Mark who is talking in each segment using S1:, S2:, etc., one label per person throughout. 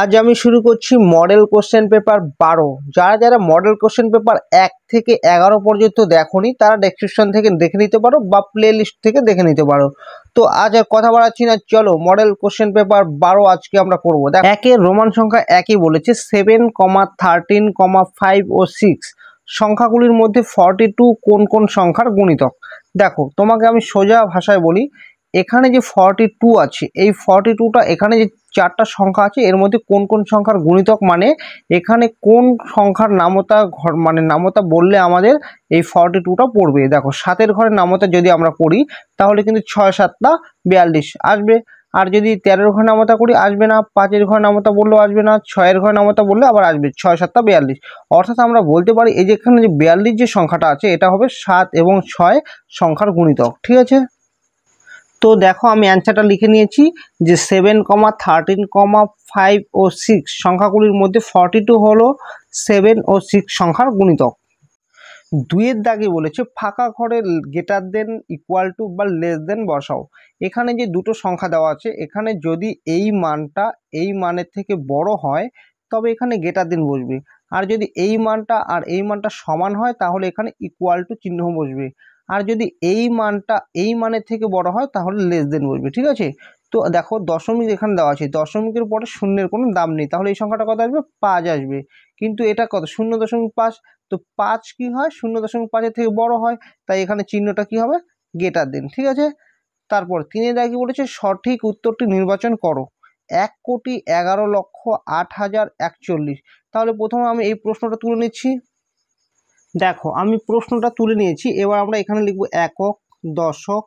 S1: আজ আমি শুরু করছি মডেল কোশ্চেন পেপার বারো যারা যারা মডেল কোশ্চেন পেপার এক থেকে এগারো পর্যন্ত দেখোনি তারা ডেসক্রিপশন থেকে দেখে নিতে পারো বা প্লে লিস্ট থেকে দেখে নিতে পারো তো আজ আর কথা বাড়াচ্ছি না চলো মডেল কোশ্চেন পেপার বারো আজকে আমরা করবো দেখ একে রোমান সংখ্যা একই বলেছে seven comma thirteen comma five ও সিক্স সংখ্যাগুলির মধ্যে ফর্টি টু কোন কোন সংখ্যার গুণিতক দেখো তোমাকে আমি সোজা ভাষায় বলি এখানে যে ফর্টি টু আছে এই ফর্টি টুটা এখানে যে চারটা সংখ্যা আছে এর মধ্যে কোন কোন সংখ্যার গুণিতক মানে এখানে কোন সংখ্যার নামতা ঘর মানে নামতা বললে আমাদের এই ফর্টি টুটা পড়বে দেখো সাতের ঘরের নামতা যদি আমরা করি তাহলে কিন্তু ছয় সাতটা বিয়াল্লিশ আসবে আর যদি তেরোর ঘর নামতা করি আসবে না পাঁচের ঘর নামতা বললেও আসবে না ছয়ের ঘর নামতা বললে আবার আসবে ছয় সাতটা বিয়াল্লিশ অর্থাৎ আমরা বলতে পারি এই যে এখানে যে বিয়াল্লিশ যে সংখ্যাটা আছে এটা হবে সাত এবং ছয় সংখ্যার গুণিতক ঠিক আছে তো দেখো আমি অ্যান্সারটা লিখে নিয়েছি যে seven comma thirteen comma five ও সিক্স সংখ্যাগুলির মধ্যে ফর্টি টু হলো সেভেন ও সিক্স সংখ্যার গুণিতক দুইয়ের দাগে বলেছে ফাঁকা ঘরে গেটার দেন ইকুয়াল টু বা লেস দেন বসাও এখানে যে দুটো সংখ্যা দেওয়া আছে এখানে যদি এই মানটা এই মানের থেকে বড় হয় তবে এখানে গেটার দেন বসবে আর যদি এই মানটা আর এই মানটা সমান হয় তাহলে এখানে ইকুয়াল টু চিহ্ন বসবে আর যদি এই মানটা এই মানের থেকে বড় হয় তাহলে লেস দেন বসবে ঠিক আছে তো দেখো দশমিক এখানে দেওয়া আছে দশমিকের পরে শূন্যের কোনো দাম নেই তাহলে এই সংখ্যাটা কত আসবে পাঁচ আসবে কিন্তু এটা কত শূন্য দশমিক পাঁচ তো পাঁচ কি হয় শূন্য দশমিক পাঁচের থেকে বড় হয় তাই এখানে চিহ্নটা কি হবে গেটার দেন ঠিক আছে তারপর তিনি দেখি বলেছে সঠিক উত্তরটি নির্বাচন করো এক কোটি এগারো লক্ষ আট হাজার একচল্লিশ তাহলে প্রথমে আমি এই প্রশ্নটা তুলে নিচ্ছি দেখো আমি প্রশ্নটা তুলে নিয়েছি এবার আমরা এখানে লিখব একক দশক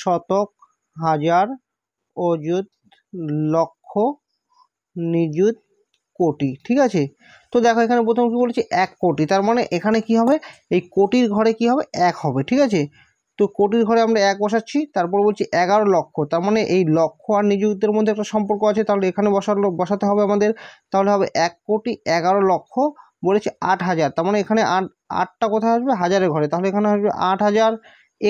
S1: শতক হাজার অযুত লক্ষ নিযুত কোটি ঠিক আছে তো দেখো এখানে প্রথম কী বলেছি এক কোটি তার মানে এখানে কি হবে এই কোটির ঘরে কি হবে এক হবে ঠিক আছে তো কোটির ঘরে আমরা এক বসাচ্ছি তারপর বলছি এগারো লক্ষ তার মানে এই লক্ষ আর নিযুক্তের মধ্যে একটা সম্পর্ক আছে তাহলে এখানে বসার বসাতে হবে আমাদের তাহলে হবে এক কোটি এগারো লক্ষ বলেছে আট হাজার তার মানে এখানে আট আটটা কোথায় আসবে হাজারের ঘরে তাহলে এখানে আসবে আট হাজার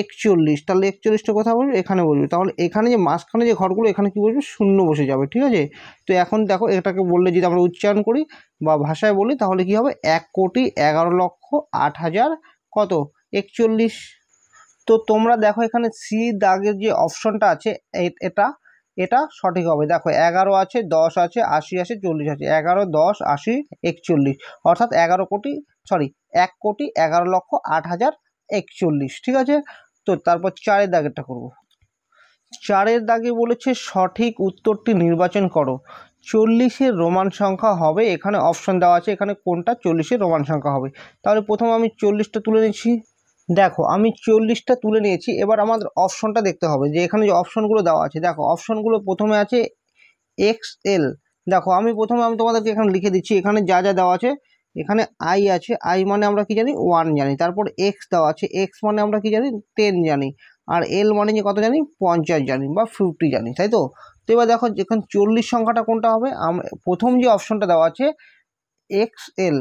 S1: একচল্লিশ তাহলে একচল্লিশটা কোথায় বসবে এখানে বসবে তাহলে এখানে যে মাঝখানে যে ঘরগুলো এখানে কি বসবে শূন্য বসে যাবে ঠিক আছে তো এখন দেখো এটাকে বললে যদি আমরা উচ্চারণ করি বা ভাষায় বলি তাহলে কি হবে এক কোটি এগারো লক্ষ আট হাজার কত একচল্লিশ তো তোমরা দেখো এখানে সি দাগের যে অপশনটা আছে এটা এটা সঠিক হবে দেখো এগারো আছে দশ আছে আশি আছে চল্লিশ আছে এগারো দশ আশি একচল্লিশ অর্থাৎ এগারো কোটি সরি এক কোটি এগারো লক্ষ আট হাজার একচল্লিশ ঠিক আছে তো তারপর চারের দাগেরটা করব চারের দাগে বলেছে সঠিক উত্তরটি নির্বাচন করো চল্লিশের রোমান সংখ্যা হবে এখানে অপশন দেওয়া আছে এখানে কোনটা চল্লিশের রোমান সংখ্যা হবে তাহলে প্রথম আমি চল্লিশটা তুলে নিচ্ছি দেখো আমি চল্লিশটা তুলে নিয়েছি এবার আমাদের অপশনটা দেখতে হবে যে এখানে যে অপশনগুলো দেওয়া আছে দেখো অপশনগুলো প্রথমে আছে এক্স এল দেখো আমি প্রথমে আমি তোমাদেরকে এখানে লিখে দিচ্ছি এখানে যা যা দেওয়া আছে এখানে আই আছে আই মানে আমরা কি জানি ওয়ান জানি তারপর এক্স দেওয়া আছে এক্স মানে আমরা কি জানি টেন জানি আর এল মানে যে কত জানি পঞ্চাশ জানি বা ফিফটি জানি তাই তো তো এবার দেখো এখানে চল্লিশ সংখ্যাটা কোনটা হবে প্রথম যে অপশনটা দেওয়া আছে এক্স এল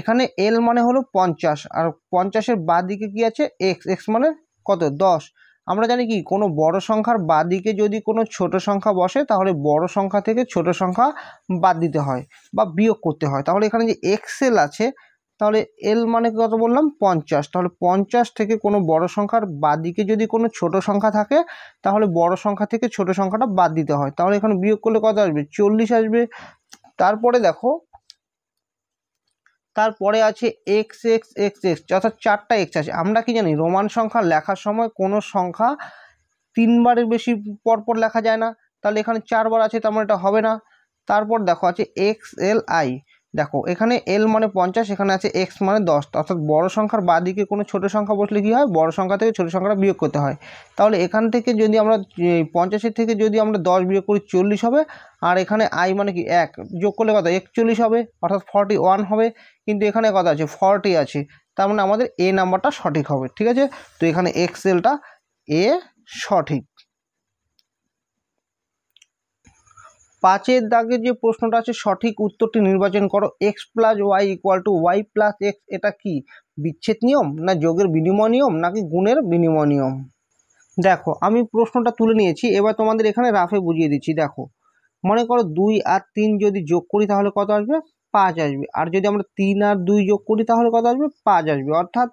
S1: এখানে এল মানে হলো পঞ্চাশ আর পঞ্চাশের বা দিকে কী আছে এক্স এক্স মানে কত দশ আমরা জানি কি কোনো বড় সংখ্যার বা দিকে যদি কোনো ছোট সংখ্যা বসে তাহলে বড় সংখ্যা থেকে ছোট সংখ্যা বাদ দিতে হয় বা বিয়োগ করতে হয় তাহলে এখানে যে এক্সেল আছে তাহলে এল মানে কত বললাম পঞ্চাশ তাহলে পঞ্চাশ থেকে কোনো বড় সংখ্যার বা দিকে যদি কোনো ছোট সংখ্যা থাকে তাহলে বড় সংখ্যা থেকে ছোট সংখ্যাটা বাদ দিতে হয় তাহলে এখানে বিয়োগ করলে কত আসবে চল্লিশ আসবে তারপরে দেখো তারপরে আছে এক্স এক্স এক্স এক্স অর্থাৎ চারটা এক্স আছে আমরা কি জানি রোমান সংখ্যা লেখার সময় কোনো সংখ্যা তিনবারের বেশি পরপর লেখা যায় না তাহলে এখানে চারবার আছে তেমন মানে এটা হবে না তারপর দেখো আছে এক্স এল আই দেখো এখানে এল মানে পঞ্চাশ এখানে আছে এক্স মানে দশ অর্থাৎ বড় সংখ্যার বাদিকে কোনো ছোট সংখ্যা বসলে কী হয় বড় সংখ্যা থেকে ছোট সংখ্যাটা বিয়োগ করতে হয় তাহলে এখান থেকে যদি আমরা পঞ্চাশের থেকে যদি আমরা দশ বিয়োগ করি চল্লিশ হবে আর এখানে আই মানে কি এক যোগ করলে কথা একচল্লিশ হবে অর্থাৎ ফর্টি ওয়ান হবে কিন্তু এখানে কথা আছে ফর্টি আছে তার মানে আমাদের এ নাম্বারটা সঠিক হবে ঠিক আছে তো এখানে এক্সেলটা এ সঠিক পাঁচের দাগে যে প্রশ্নটা আছে সঠিক উত্তরটি নির্বাচন করো x plus y equal to y plus x এটা কি বিচ্ছেদ নিয়ম না যোগের বিনিময় নিয়ম নাকি গুণের বিনিময় নিয়ম দেখো আমি প্রশ্নটা তুলে নিয়েছি এবার তোমাদের এখানে রাফে বুঝিয়ে দিচ্ছি দেখো মনে করো দুই আর তিন যদি যোগ করি তাহলে কত আসবে পাঁচ আসবে আর যদি আমরা তিন আর দুই যোগ করি তাহলে কত আসবে পাঁচ আসবে অর্থাৎ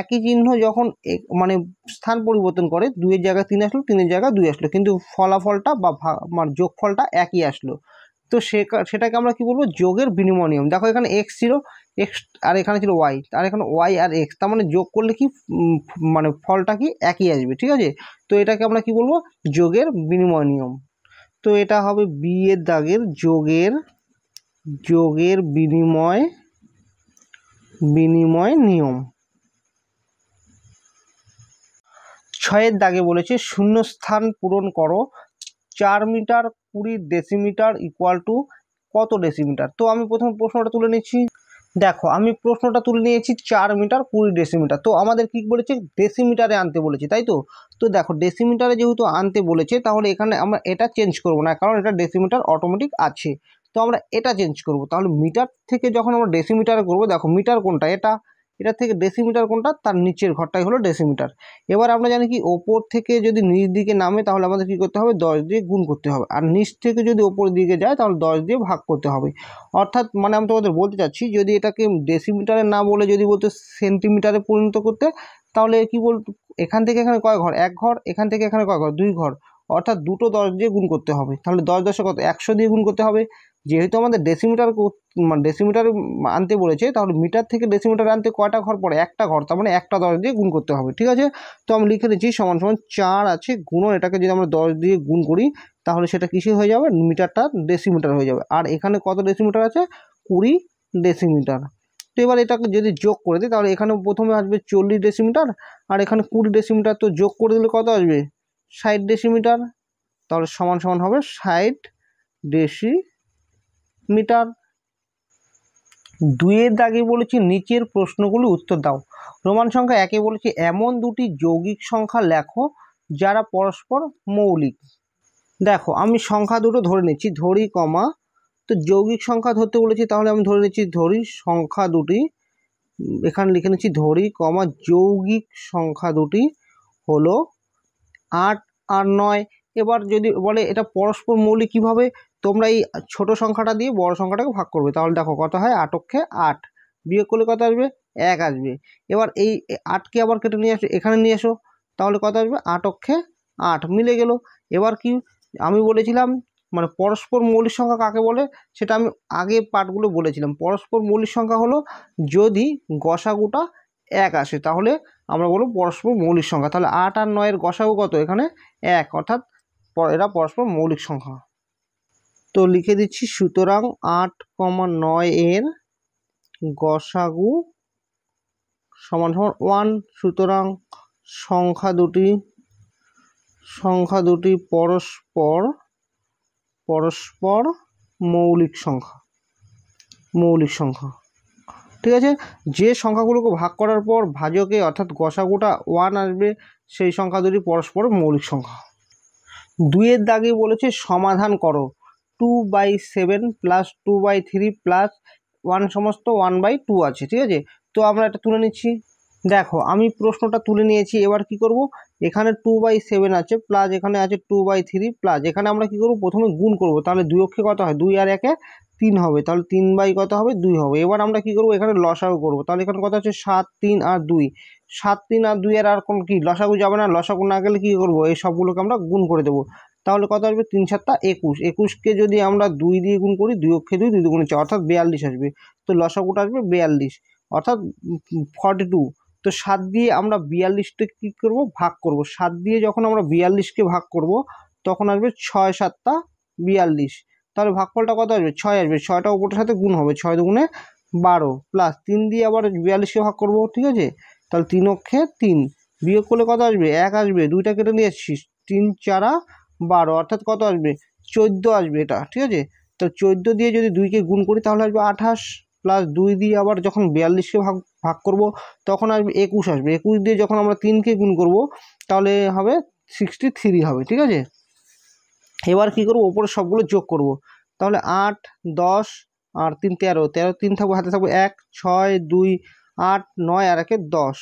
S1: একই চিহ্ন যখন মানে স্থান পরিবর্তন করে দুইয়ের জায়গায় তিন আসলো তিনের জায়গায় দুই আসলো কিন্তু ফলাফলটা বা মানে যোগফলটা একই আসলো তো সে সেটাকে আমরা কী বলবো যোগের বিনিময় নিয়ম দেখো এখানে এক্স ছিল এক্স আর এখানে ছিল ওয়াই আর এখানে ওয়াই আর এক্স তার মানে যোগ করলে কি মানে ফলটা কি একই আসবে ঠিক আছে তো এটাকে আমরা কি বলবো যোগের বিনিময় নিয়ম তো এটা হবে বি এর দাগের যোগের যোগের বিনিময় বিনিময় নিয়ম ছয়ের দাগে বলেছে শূন্য স্থান পূরণ করো চার মিটার কুড়ি ডেসিমিটার ইকুয়াল টু কত ডেসিমিটার তো আমি প্রথম প্রশ্নটা তুলে নিচ্ছি দেখো আমি প্রশ্নটা তুলে নিয়েছি চার মিটার কুড়ি ডেসিমিটার তো আমাদের কী বলেছে ডেসিমিটারে আনতে বলেছে তাই তো তো দেখো ডেসিমিটারে যেহেতু আনতে বলেছে তাহলে এখানে আমরা এটা চেঞ্জ করব না কারণ এটা ডেসিমিটার অটোমেটিক আছে তো আমরা এটা চেঞ্জ করব তাহলে মিটার থেকে যখন আমরা ডেসিমিটার করব দেখো মিটার কোনটা এটা এটা থেকে ডেসিমিটার কোনটা তার নিচের ঘরটাই হলো ডেসিমিটার এবার আমরা জানি কি ওপর থেকে যদি নিচ দিকে নামে তাহলে আমাদের কি করতে হবে দশ দিয়ে গুণ করতে হবে আর নিচ থেকে যদি ওপর দিকে যায় তাহলে দশ দিয়ে ভাগ করতে হবে অর্থাৎ মানে আমি তোমাদের বলতে চাচ্ছি যদি এটাকে ডেসিমিটারে না বলে যদি বলতে সেন্টিমিটারে পরিণত করতে তাহলে কি বল এখান থেকে এখানে কয় ঘর এক ঘর এখান থেকে এখানে কয় ঘর দুই ঘর অর্থাৎ দুটো দশ দিয়ে গুণ করতে হবে তাহলে দশ দশে কত একশো দিয়ে গুণ করতে হবে যেহেতু আমাদের ডেসিমিটার মানে ডেসিমিটার আনতে বলেছে তাহলে মিটার থেকে ডেসিমিটার আনতে কয়টা ঘর পড়ে একটা ঘর তার মানে একটা দশ দিয়ে গুণ করতে হবে ঠিক আছে তো আমি লিখে দিচ্ছি সমান সমান চার আছে গুণ এটাকে যদি আমরা দশ দিয়ে গুণ করি তাহলে সেটা কিসে হয়ে যাবে মিটারটা ডেসিমিটার হয়ে যাবে আর এখানে কত ডেসিমিটার আছে কুড়ি ডেসিমিটার তো এবার এটাকে যদি যোগ করে দিই তাহলে এখানে প্রথমে আসবে চল্লিশ ডেসিমিটার আর এখানে কুড়ি ডেসিমিটার তো যোগ করে দিলে কত আসবে ষাট ডেসিমিটার তাহলে সমান সমান হবে ষাট ডেসি মিটার দুয়ের দাগে বলেছি নিচের প্রশ্নগুলি উত্তর দাও রোমান সংখ্যা একে বলেছি এমন দুটি যৌগিক সংখ্যা লেখো যারা পরস্পর মৌলিক দেখো আমি সংখ্যা দুটো ধরে নিচ্ছি ধরি কমা তো যৌগিক সংখ্যা ধরতে বলেছি তাহলে আমি ধরে নিচ্ছি ধরি সংখ্যা দুটি এখানে লিখে নিচ্ছি ধরি কমা যৌগিক সংখ্যা দুটি হলো আট আর নয় এবার যদি বলে এটা পরস্পর মৌলিক কীভাবে তোমরা এই ছোটো সংখ্যাটা দিয়ে বড় সংখ্যাটাকে ভাগ করবে তাহলে দেখো কত হয় আটককে আট বিয়োগ করলে কত আসবে এক আসবে এবার এই আটকে আবার কেটে নিয়ে আসো এখানে নিয়ে এসো তাহলে কত আসবে আটককে আট মিলে গেল এবার কি আমি বলেছিলাম মানে পরস্পর মৌলিক সংখ্যা কাকে বলে সেটা আমি আগে পাঠগুলো বলেছিলাম পরস্পর মৌলিক সংখ্যা হলো যদি গসাগুটা এক আসে তাহলে আমরা বলব পরস্পর মৌলিক সংখ্যা তাহলে আট আর নয়ের গসাগু কত এখানে এক অর্থাৎ এরা পরস্পর মৌলিক সংখ্যা তো লিখে দিচ্ছি সুতরাং আট কমা নয় এর গসাগু সমান সমান ওয়ান সুতরাং সংখ্যা দুটি সংখ্যা দুটি পরস্পর পরস্পর মৌলিক সংখ্যা মৌলিক সংখ্যা ঠিক আছে যে সংখ্যাগুলোকে ভাগ করার পর ভাজকে অর্থাৎ গসাগুটা ওয়ান আসবে সেই সংখ্যা দুটি পরস্পর মৌলিক সংখ্যা দুইয়ের দাগে বলেছে সমাধান করো two by seven plus two by three plus one সমস্ত ওয়ান বাই টু আছে ঠিক আছে তো আমরা এটা তুলে নিচ্ছি দেখো আমি প্রশ্নটা তুলে নিয়েছি এবার কি করব এখানে টু বাই সেভেন আছে প্লাস এখানে আছে টু বাই থ্রি প্লাস এখানে আমরা কি করব প্রথমে গুণ করব তাহলে দুই অক্ষে কত হয় দুই আর একে তিন হবে তাহলে তিন বাই কত হবে দুই হবে এবার আমরা কি করব এখানে লসাগু করব তাহলে এখানে কত হচ্ছে সাত তিন আর দুই সাত তিন আর দুই আর আর কোন কি লসাগু যাবে না লসাগু না গেলে কী করবো এই সবগুলোকে আমরা গুণ করে দেবো তাহলে কত আসবে তিন সাতটা একুশ একুশকে যদি আমরা দুই দিয়ে গুণ করি দুই অক্ষে দুই দুই দুগুণে চার অর্থাৎ বিয়াল্লিশ আসবে তো লসাগুটা আসবে বিয়াল্লিশ অর্থাৎ ফর্টি টু তো সাত দিয়ে আমরা বিয়াল্লিশটা কী করব ভাগ করব সাত দিয়ে যখন আমরা বিয়াল্লিশকে ভাগ করব তখন আসবে ছয় সাতটা বিয়াল্লিশ তাহলে ভাগফলটা কত আসবে ছয় আসবে ছয়টা ওপরের সাথে গুণ হবে ছয় দুগুণে বারো প্লাস তিন দিয়ে আবার বিয়াল্লিশকে ভাগ করব ঠিক আছে তাহলে তিন অক্ষে তিন বিয়োগ করলে কত আসবে এক আসবে দুইটা কেটে নিয়ে আসছিস তিন চারা বারো অর্থাৎ কত আসবে চোদ্দো আসবে এটা ঠিক আছে তো চোদ্দো দিয়ে যদি দুইকে গুণ করি তাহলে আসবে আঠাশ প্লাস দুই দিয়ে আবার যখন বিয়াল্লিশকে ভাগ ভাগ করব তখন আসবে একুশ আসবে একুশ দিয়ে যখন আমরা তিনকে গুণ করব তাহলে হবে সিক্সটি থ্রি হবে ঠিক আছে এবার কি করব ওপরে সবগুলো যোগ করব তাহলে আট দশ আর তিন তেরো তেরো তিন থাকবো হাতে থাকবো এক ছয় দুই আট নয় আর একে দশ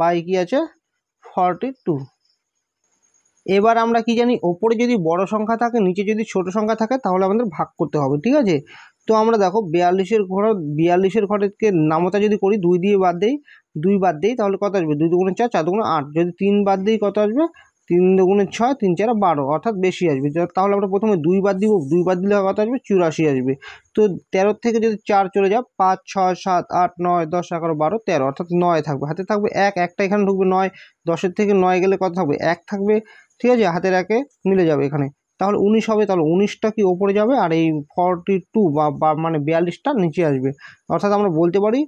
S1: বাই কি আছে ফর্টি টু এবার আমরা কি জানি ওপরে যদি বড় সংখ্যা থাকে নিচে যদি ছোট সংখ্যা থাকে তাহলে আমাদের ভাগ করতে হবে ঠিক আছে তো আমরা দেখো বিয়াল্লিশের ঘর বিয়াল্লিশের ঘরকে নামতা যদি করি দুই দিয়ে বাদ দিই দুই বাদ দিই তাহলে কত আসবে দুই দুগুণে চার চার দুগুণে আট যদি তিন বাদ দিই কত আসবে তিন দুগুণে ছয় তিন চার বারো অর্থাৎ বেশি আসবে তাহলে আমরা প্রথমে দুই বাদ দিব দুই বাদ দিলে কত আসবে চুরাশি আসবে তো তেরোর থেকে যদি চার চলে যাও পাঁচ ছয় সাত আট নয় দশ এগারো বারো তেরো অর্থাৎ নয় থাকবে হাতে থাকবে এক একটা এখানে ঢুকবে নয় দশের থেকে নয় গেলে কত থাকবে এক থাকবে ঠিক আছে হাতের একে মিলে যাবে এখানে তাহলে উনিশ হবে তাহলে উনিশটা কি ওপরে যাবে আর এই ফর্টি টু বা মানে বিয়াল্লিশটা নিচে আসবে অর্থাৎ আমরা বলতে পারি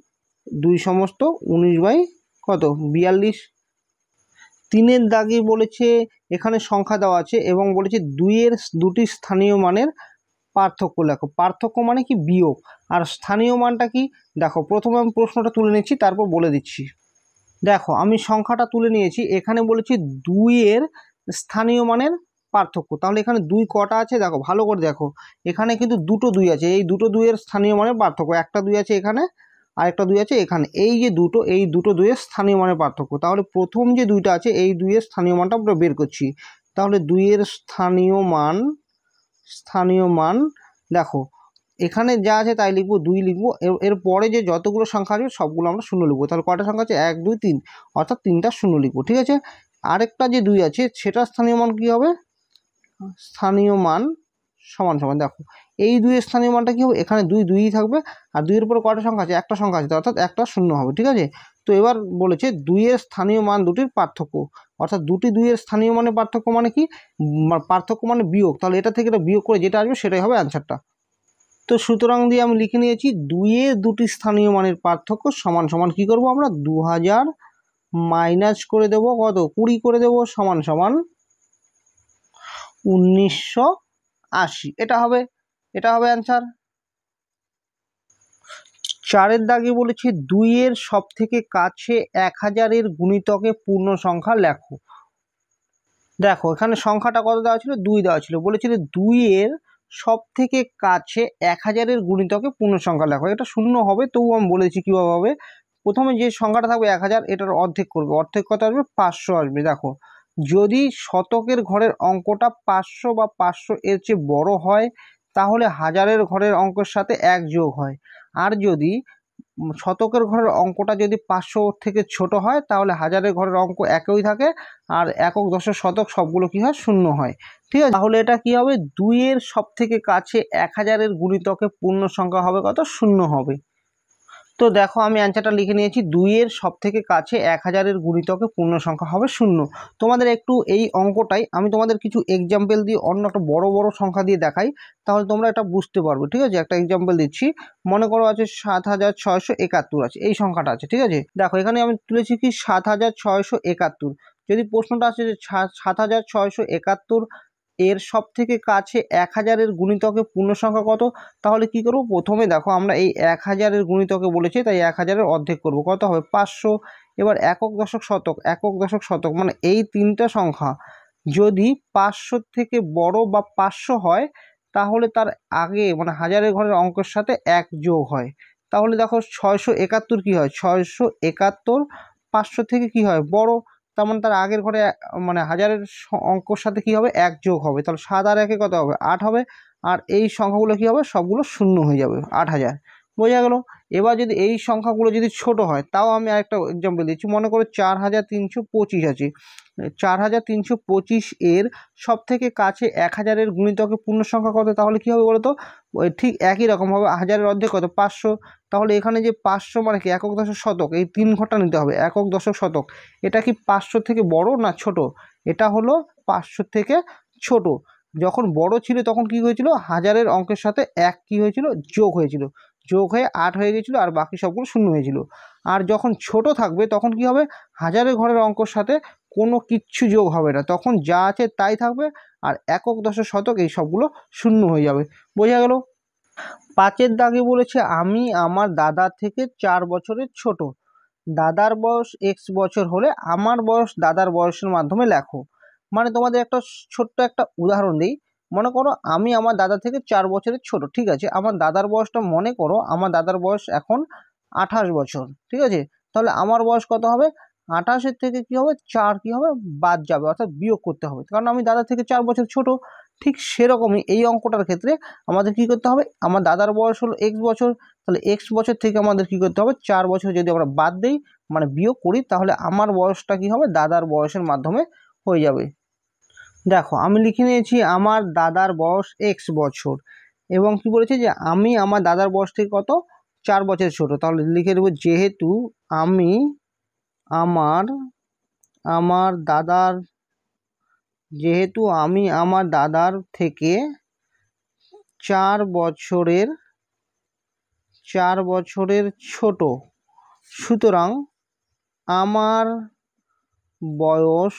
S1: দুই সমস্ত উনিশ বাই কত বিয়াল্লিশ তিনের দাগে বলেছে এখানে সংখ্যা দেওয়া আছে এবং বলেছে দুইয়ের দুটি স্থানীয় মানের পার্থক্য লেখো পার্থক্য মানে কি বিয়োগ আর স্থানীয় মানটা কি দেখো প্রথমে আমি প্রশ্নটা তুলে নিচ্ছি তারপর বলে দিচ্ছি দেখো আমি সংখ্যাটা তুলে নিয়েছি এখানে বলেছি দুইয়ের স্থানীয় মানের পার্থক্য তাহলে এখানে দুই কটা আছে দেখো ভালো করে দেখো এখানে কিন্তু দুটো দুই আছে এই দুটো দুইয়ের স্থানীয় মানের পার্থক্য একটা দুই আছে এখানে আরেকটা দুই আছে এখানে এই যে দুটো এই দুটো দুইয়ের স্থানীয় মানের পার্থক্য তাহলে প্রথম যে দুইটা আছে এই দুইয়ের স্থানীয় মানটা আমরা বের করছি তাহলে দুইয়ের স্থানীয় মান স্থানীয় মান দেখো এখানে যা আছে তাই লিখবো দুই লিখবো এর পরে যে যতগুলো সংখ্যা আছে সবগুলো আমরা শূন্য লিখবো তাহলে কটা সংখ্যা আছে এক দুই তিন অর্থাৎ তিনটা শূন্য লিখবো ঠিক আছে আরেকটা যে দুই আছে সেটা স্থানীয় মান কী হবে স্থানীয় মান সমান সমান দেখো এই দুই স্থানীয় মানটা কী হবে এখানে দুই দুইই থাকবে আর দুইয়ের উপরে কটা সংখ্যা আছে একটা সংখ্যা আছে অর্থাৎ একটা শূন্য হবে ঠিক আছে তো এবার বলেছে দুইয়ের স্থানীয় মান দুটির পার্থক্য অর্থাৎ দুটি দুইয়ের স্থানীয় মানে পার্থক্য মানে কি পার্থক্য মানে বিয়োগ তাহলে এটা থেকে এটা বিয়োগ করে যেটা আসবে সেটাই হবে অ্যান্সারটা তো সুতরাং দিয়ে আমি লিখে নিয়েছি দুইয়ের দুটি স্থানীয় মানের পার্থক্য সমান সমান কি করব আমরা দু হাজার মাইনাস করে দেব কত কুড়ি করে দেব সমান সমান উনিশশো আশি এটা হবে এটা হবে অ্যান্সার চারের দাগে বলেছে দুইয়ের সব থেকে কাছে এক হাজারের গুণিতকে পূর্ণ সংখ্যা লেখো দেখো এখানে সংখ্যাটা কত দেওয়া ছিল দুই দেওয়া ছিল বলেছিল দুইয়ের সব থেকে কাছে এক হাজারের গুণিতকে পূর্ণ সংখ্যা লেখো এটা শূন্য হবে তবু আমি বলেছি কীভাবে হবে প্রথমে যে সংখ্যাটা থাকবে এক হাজার এটার অর্ধেক করবে অর্ধেক কত আসবে পাঁচশো আসবে দেখো যদি শতকের ঘরের অঙ্কটা পাঁচশো বা পাঁচশো এর চেয়ে বড় হয় তাহলে হাজারের ঘরের অঙ্কের সাথে এক যোগ হয় আর যদি শতকের ঘরের অঙ্কটা যদি পাঁচশো থেকে ছোট হয় তাহলে হাজারের ঘরের অঙ্ক একই থাকে আর একক দশক শতক সবগুলো কী হয় শূন্য হয় ঠিক আছে তাহলে এটা কি হবে দুইয়ের সব থেকে কাছে এক হাজারের গুণিতকে পূর্ণ সংখ্যা হবে কত শূন্য হবে তো দেখো আমি অ্যান্সারটা লিখে নিয়েছি দুইয়ের সব থেকে কাছে এক হাজারের গুণিতকে পূর্ণ সংখ্যা হবে শূন্য তোমাদের একটু এই অঙ্কটাই আমি তোমাদের কিছু এক্সাম্পল দিয়ে অন্য একটা বড় বড় সংখ্যা দিয়ে দেখাই তাহলে তোমরা এটা বুঝতে পারবে ঠিক আছে একটা এক্সাম্পল দিচ্ছি মনে করো আছে সাত হাজার ছয়শো একাত্তর আছে এই সংখ্যাটা আছে ঠিক আছে দেখো এখানে আমি তুলেছি কি সাত হাজার ছয়শো একাত্তর যদি প্রশ্নটা আছে যে সাত হাজার ছয়শো একাত্তর এর সব থেকে কাছে এক হাজারের গুণিতকে পূর্ণ সংখ্যা কত তাহলে কি করব প্রথমে দেখো আমরা এই এক হাজারের গুণিতকে বলেছি তাই এক হাজারের অর্ধেক করব কত হবে পাঁচশো এবার একক দশক শতক একক দশক শতক মানে এই তিনটা সংখ্যা যদি পাঁচশো থেকে বড় বা পাঁচশো হয় তাহলে তার আগে মানে হাজারের ঘরের অঙ্কের সাথে এক যোগ হয় তাহলে দেখো ছয়শো একাত্তর কী হয় ছয়শো একাত্তর পাঁচশো থেকে কি হয় বড় তেমন মানে তার আগের ঘরে মানে হাজারের অঙ্কর সাথে কি হবে এক যোগ হবে তাহলে সাত আর একে কত হবে আট হবে আর এই সংখ্যাগুলো কি হবে সবগুলো শূন্য হয়ে যাবে আট হাজার বোঝা গেল এবার যদি এই সংখ্যাগুলো যদি ছোট হয় তাও আমি আরেকটা এক্সাম্পল দিচ্ছি মনে করো চার হাজার তিনশো পঁচিশ আছে চার হাজার তিনশো পঁচিশ এর সব থেকে কাছে এক হাজারের গুণিতকে পূর্ণ সংখ্যা কত তাহলে কী হবে বলো তো ঠিক একই রকম হবে হাজারের অর্ধেক কত পাঁচশো তাহলে এখানে যে পাঁচশো মানে কি একক দশক শতক এই তিন ঘন্টা নিতে হবে একক দশক শতক এটা কি পাঁচশো থেকে বড় না ছোট এটা হলো পাঁচশো থেকে ছোট যখন বড় ছিল তখন কি হয়েছিল হাজারের অঙ্কের সাথে এক কি হয়েছিল যোগ হয়েছিল যোগ হয়ে আট হয়ে গেছিলো আর বাকি সবগুলো শূন্য হয়েছিল আর যখন ছোট থাকবে তখন কি হবে হাজারের ঘরের অঙ্কর সাথে কোনো কিচ্ছু যোগ হবে না তখন যা আছে তাই থাকবে আর একক দশ শতক এই সবগুলো শূন্য হয়ে যাবে বোঝা গেল পাঁচের দাগে বলেছে আমি আমার দাদা থেকে চার বছরের ছোট দাদার বয়স এক্স বছর হলে আমার বয়স দাদার বয়সের মাধ্যমে লেখো মানে তোমাদের একটা ছোট্ট একটা উদাহরণ দিই মনে করো আমি আমার দাদা থেকে চার বছরের ছোট ঠিক আছে আমার দাদার বয়সটা মনে করো আমার দাদার বয়স এখন আঠাশ বছর ঠিক আছে তাহলে আমার বয়স কত হবে আঠাশের থেকে কি হবে চার কি হবে বাদ যাবে অর্থাৎ বিয়োগ করতে হবে কারণ আমি দাদা থেকে চার বছর ছোট ঠিক সেরকমই এই অঙ্কটার ক্ষেত্রে আমাদের কি করতে হবে আমার দাদার বয়স হলো এক্স বছর তাহলে এক্স বছর থেকে আমাদের কি করতে হবে চার বছর যদি আমরা বাদ দিই মানে বিয়োগ করি তাহলে আমার বয়সটা কি হবে দাদার বয়সের মাধ্যমে হয়ে যাবে দেখো আমি লিখে নিয়েছি আমার দাদার বয়স এক্স বছর এবং কি বলেছে যে আমি আমার দাদার বয়স থেকে কত চার বছর ছোট তাহলে লিখে দেবো যেহেতু আমি আমার আমার দাদার যেহেতু আমি আমার দাদার থেকে চার বছরের চার বছরের ছোট সুতরাং আমার বয়স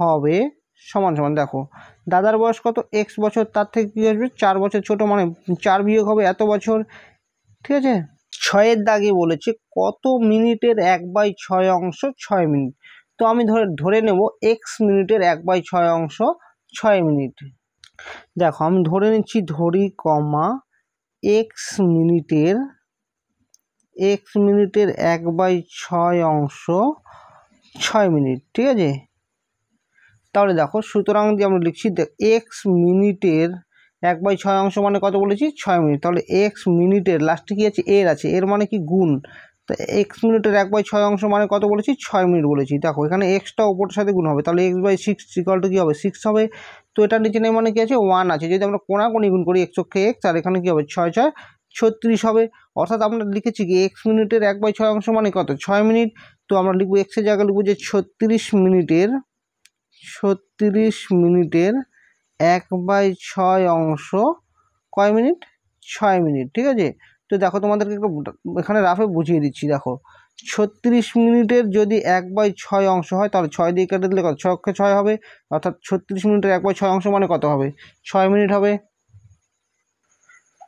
S1: হবে সমান সমান দেখো দাদার বয়স কত এক্স বছর তার থেকে কী আসবে চার বছর ছোট মানে চার বিয়োগ হবে এত বছর ঠিক আছে ছয়ের দাগে বলেছে কত মিনিটের এক বাই ছয় অংশ ছয় মিনিট তো আমি ধরে ধরে নেব এক্স মিনিটের এক বাই ছয় অংশ ছয় মিনিট দেখো আমি ধরে নিচ্ছি ধরি কমা এক্স মিনিটের এক্স মিনিটের এক বাই ছয় অংশ ছয় মিনিট ঠিক আছে তাহলে দেখো সুতরাং যে আমরা লিখছি এক্স মিনিটের এক বাই ছয় অংশ মানে কত বলেছি ছয় মিনিট তাহলে এক্স মিনিটের লাস্টে কী আছে এর আছে এর মানে কি গুণ তো এক্স মিনিটের এক বাই ছয় অংশ মানে কত বলেছি ছয় মিনিট বলেছি দেখো এখানে এক্সটা ওপরের সাথে গুণ হবে তাহলে x by six equal to কী হবে সিক্স হবে তো এটার নিচে নেই মানে কী আছে ওয়ান আছে যদি আমরা কোনাকোনি গুণ করি এক্স অক্ষে এক্স আর এখানে কী হবে ছয় ছয় ছত্রিশ হবে অর্থাৎ আমরা লিখেছি কি এক্স মিনিটের এক বাই ছয় অংশ মানে কত ছয় মিনিট তো আমরা লিখবো এক্সের জায়গায় লিখবো যে ছত্রিশ মিনিটের ছত্রিশ মিনিটের এক বাই ছয় অংশ কয় মিনিট ছয় মিনিট ঠিক আছে তো দেখো তোমাদেরকে একটু এখানে রাফে বুঝিয়ে দিচ্ছি দেখো ছত্রিশ মিনিটের যদি এক বাই ছয় অংশ হয় তাহলে ছয় দিয়ে কেটে দিলে কত ছয়কে ছয় হবে অর্থাৎ ছত্রিশ মিনিটের এক বাই ছয় অংশ মানে কত হবে ছয় মিনিট হবে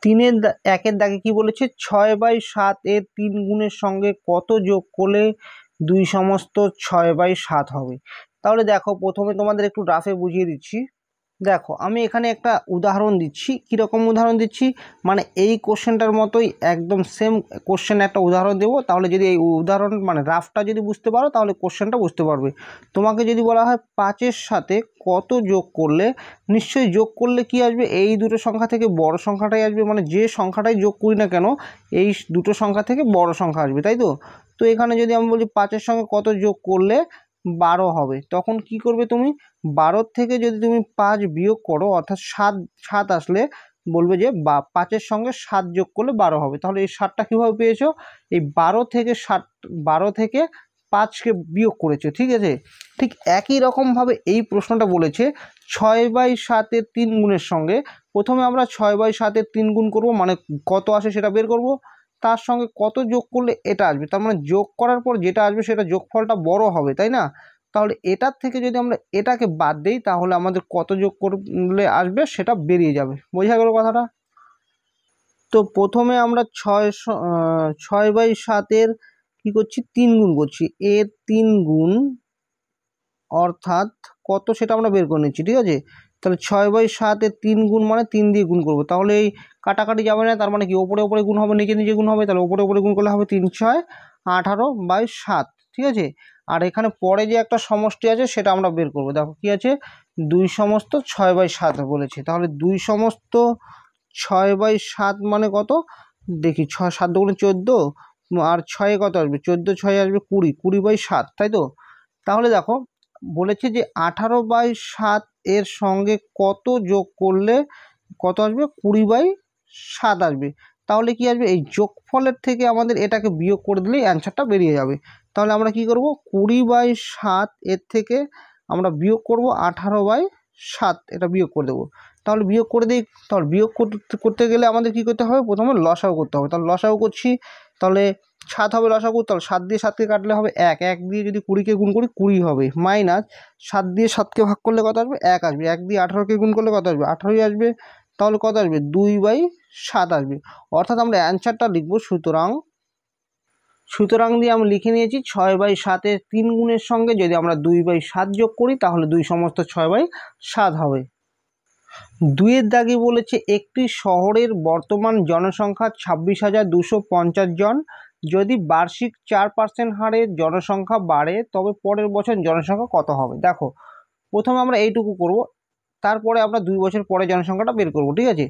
S1: তিনের একের দাগে কি বলেছে ছয় বাই সাত এর তিন গুণের সঙ্গে কত যোগ করলে দুই সমস্ত ছয় বাই সাত হবে তাহলে দেখো প্রথমে তোমাদের একটু ড্রাফে বুঝিয়ে দিচ্ছি দেখো আমি এখানে একটা উদাহরণ দিচ্ছি কীরকম উদাহরণ দিচ্ছি মানে এই কোশ্চেনটার মতোই একদম সেম কোশ্চেন একটা উদাহরণ দেবো তাহলে যদি এই উদাহরণ মানে রাফটা যদি বুঝতে পারো তাহলে কোশ্চেনটা বুঝতে পারবে তোমাকে যদি বলা হয় পাঁচের সাথে কত যোগ করলে নিশ্চয়ই যোগ করলে কি আসবে এই দুটো সংখ্যা থেকে বড় সংখ্যাটাই আসবে মানে যে সংখ্যাটাই যোগ করি না কেন এই দুটো সংখ্যা থেকে বড় সংখ্যা আসবে তাই তো তো এখানে যদি আমি বলি পাঁচের সঙ্গে কত যোগ করলে বারো হবে তখন কি করবে তুমি বারোর থেকে যদি তুমি পাঁচ বিয়োগ করো অর্থাৎ সাত সাত আসলে বলবে যে বা পাঁচের সঙ্গে সাত যোগ করলে বারো হবে তাহলে এই সাতটা কীভাবে পেয়েছো এই বারো থেকে সাত বারো থেকে পাঁচকে বিয়োগ করেছো ঠিক আছে ঠিক একই রকমভাবে এই প্রশ্নটা বলেছে ছয় বাই সাতের তিন গুণের সঙ্গে প্রথমে আমরা ছয় বাই সাতের তিন গুণ করব মানে কত আসে সেটা বের করবো তার সঙ্গে কত যোগ করলে এটা আসবে তার মানে যোগ করার পর যেটা আসবে সেটা যোগফলটা বড় হবে তাই না তাহলে এটার থেকে যদি আমরা এটাকে বাদ দিই তাহলে আমাদের কত যোগ করলে আসবে সেটা বেরিয়ে যাবে বোঝা গেল কথাটা তো প্রথমে আমরা ছয় ছয় বাই সাতের কী করছি তিন গুণ করছি এর তিন গুণ অর্থাৎ কত সেটা আমরা বের করে নিচ্ছি ঠিক আছে তাহলে ছয় বাই সাতে তিন গুণ মানে তিন দিয়ে গুণ করবো তাহলে এই কাটাকাটি যাবে না তার মানে কি ওপরে ওপরে গুণ হবে নিচে নিচে গুণ হবে তাহলে ওপরে ওপরে গুণ করলে হবে তিন ছয় আঠারো বাই সাত ঠিক আছে আর এখানে পরে যে একটা সমষ্টি আছে সেটা আমরা বের করবো দেখো কি আছে দুই সমস্ত ছয় বাই সাত বলেছে তাহলে দুই সমস্ত ছয় বাই সাত মানে কত দেখি ছ সাত দুগুণে চোদ্দো আর ছয়ে কত আসবে চোদ্দো ছয় আসবে কুড়ি কুড়ি বাই সাত তাই তো তাহলে দেখো বলেছে যে আঠারো বাই সাত এর সঙ্গে কত যোগ করলে কত আসবে কুড়ি বাই সাত আসবে তাহলে কি আসবে এই যোগফলের থেকে আমাদের এটাকে বিয়োগ করে দিলেই অ্যান্সারটা বেরিয়ে যাবে তাহলে আমরা কি করব কুড়ি বাই সাত এর থেকে আমরা বিয়োগ করব আঠারো বাই সাত এটা বিয়োগ করে দেবো তাহলে বিয়োগ করে দিই তাহলে বিয়োগ করতে গেলে আমাদের কি করতে হবে প্রথমে লসাও করতে হবে তাহলে লসাও করছি তাহলে সাত হবে লসাগু তাহলে সাত দিয়ে সাতকে কাটলে হবে এক এক দিয়ে যদি কুড়িকে গুণ করি কুড়ি হবে মাইনাস সাত দিয়ে সাতকে ভাগ করলে কত আসবে এক আসবে এক দিয়ে আঠারোকে গুণ করলে কত আসবে আঠারোই আসবে তাহলে কত আসবে দুই বাই সাত আসবে অর্থাৎ আমরা অ্যান্সারটা লিখবো সুতরাং সুতরাং দিয়ে আমি লিখে নিয়েছি ছয় বাই সাতের তিন গুণের সঙ্গে যদি আমরা দুই বাই সাত যোগ করি তাহলে দুই সমস্ত ছয় বাই সাত হবে দুয়ের দাগি বলেছে একটি শহরের বর্তমান জনসংখ্যা ছাব্বিশ হাজার দুশো পঞ্চাশ জন যদি বার্ষিক চার পার্সেন্ট হারে জনসংখ্যা বাড়ে তবে পরের বছর জনসংখ্যা কত হবে দেখো প্রথমে আমরা এইটুকু করব তারপরে আমরা দুই বছর পরে জনসংখ্যাটা বের করব ঠিক আছে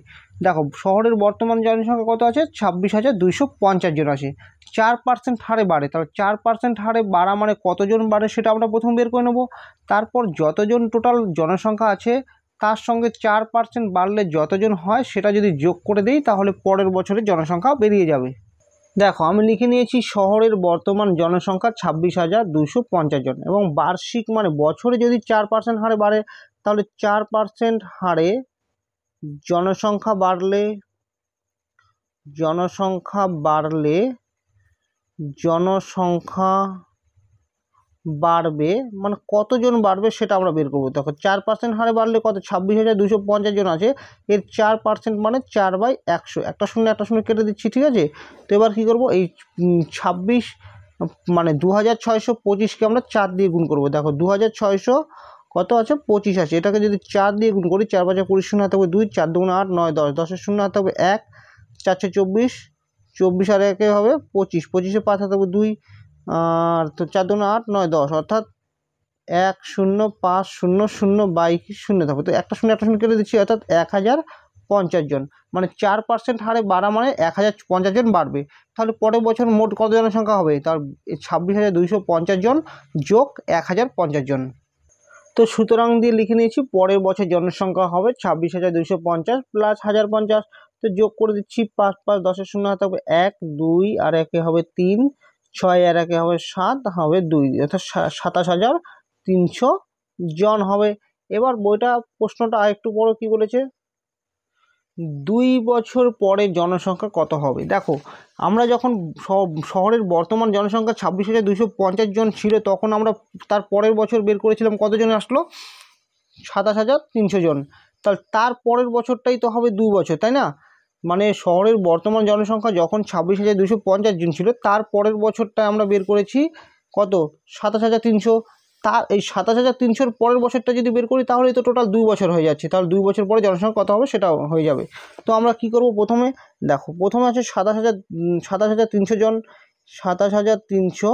S1: দেখো শহরের বর্তমান জনসংখ্যা কত আছে ছাব্বিশ হাজার দুইশো পঞ্চাশ জন আছে চার পার্সেন্ট হারে বাড়ে তাহলে চার পার্সেন্ট হারে বাড়া মানে কতজন বাড়ে সেটা আমরা প্রথম বের করে নেবো তারপর যতজন টোটাল জনসংখ্যা আছে তার সঙ্গে চার পার্সেন্ট বাড়লে যতজন হয় সেটা যদি যোগ করে দেই তাহলে পরের বছরের জনসংখ্যা বেরিয়ে যাবে দেখো আমি লিখে নিয়েছি শহরের বর্তমান জনসংখ্যা ছাব্বিশ হাজার দুশো পঞ্চাশ জন এবং বার্ষিক মানে বছরে যদি চার পার্সেন্ট হারে বাড়ে তাহলে চার পার্সেন্ট হারে জনসংখ্যা বাড়লে জনসংখ্যা বাড়লে জনসংখ্যা বাড়বে মানে কতজন বাড়বে সেটা আমরা বের করবো দেখো চার পার্সেন্ট হারে বাড়লে কত ছাব্বিশ হাজার দুশো পঞ্চাশ জন আছে এর চার পার্সেন্ট মানে চার বাই একশো একটা শূন্য একটা শূন্য কেটে দিচ্ছি ঠিক আছে তো এবার কী করবো এই ছাব্বিশ মানে দু হাজার ছয়শো পঁচিশকে আমরা চার দিয়ে গুণ করবো দেখো দু হাজার ছয়শো কত আছে পঁচিশ আছে এটাকে যদি চার দিয়ে গুণ করি চার পাঁচে কুড়ি শূন্য হাতে হবে দুই চার দুগুণ আট নয় দশ দশের শূন্য হাতে হবে এক চারশো চব্বিশ চব্বিশ আর একে হবে পঁচিশ পঁচিশে পাঁচ হাতে হবে দুই আর তো চার দুগুণ আট নয় দশ অর্থাৎ এক শূন্য পাঁচ শূন্য শূন্য বাইশ শূন্য থাকবে তো একটা শূন্য একটা শূন্য কেটে দিচ্ছি অর্থাৎ এক হাজার পঞ্চাশ জন মানে চার পার্সেন্ট হারে বাড়া মানে এক হাজার পঞ্চাশ জন বাড়বে তাহলে পরের বছর মোট কত জনের সংখ্যা হবে তার ছাব্বিশ হাজার দুইশো পঞ্চাশ জন যোগ এক হাজার পঞ্চাশ জন তো সুতরাং দিয়ে লিখে নিয়েছি পরের বছর জনসংখ্যা হবে ছাব্বিশ হাজার দুইশো পঞ্চাশ প্লাস হাজার পঞ্চাশ তো যোগ করে দিচ্ছি পাঁচ পাঁচ দশের শূন্য হবে এক দুই আর একে হবে তিন ছয় আর একে হবে সাত হবে দুই অর্থাৎ সাতাশ হাজার তিনশো জন হবে এবার বইটা প্রশ্নটা আরেকটু বড় কি বলেছে দুই বছর পরে জনসংখ্যা কত হবে দেখো আমরা যখন শহরের বর্তমান জনসংখ্যা ছাব্বিশ হাজার দুশো পঞ্চাশ জন ছিল তখন আমরা তার পরের বছর বের করেছিলাম কতজন আসলো সাতাশ হাজার তিনশো জন তাহলে তার পরের বছরটাই তো হবে দু বছর তাই না মানে শহরের বর্তমান জনসংখ্যা যখন ছাব্বিশ হাজার দুশো পঞ্চাশ জন ছিল তার পরের বছরটা আমরা বের করেছি কত সাতাশ হাজার তিনশো তা এই সাতাশ হাজার তিনশোর পরের বছরটা যদি বের করি তাহলে তো টোটাল দুই বছর হয়ে যাচ্ছে তাহলে দুই বছর পরে জনসংখ্যা কত হবে সেটা হয়ে যাবে তো আমরা কি করব প্রথমে দেখো প্রথমে আছে সাতাশ হাজার সাতাশ হাজার তিনশো জন সাতাশ হাজার তিনশো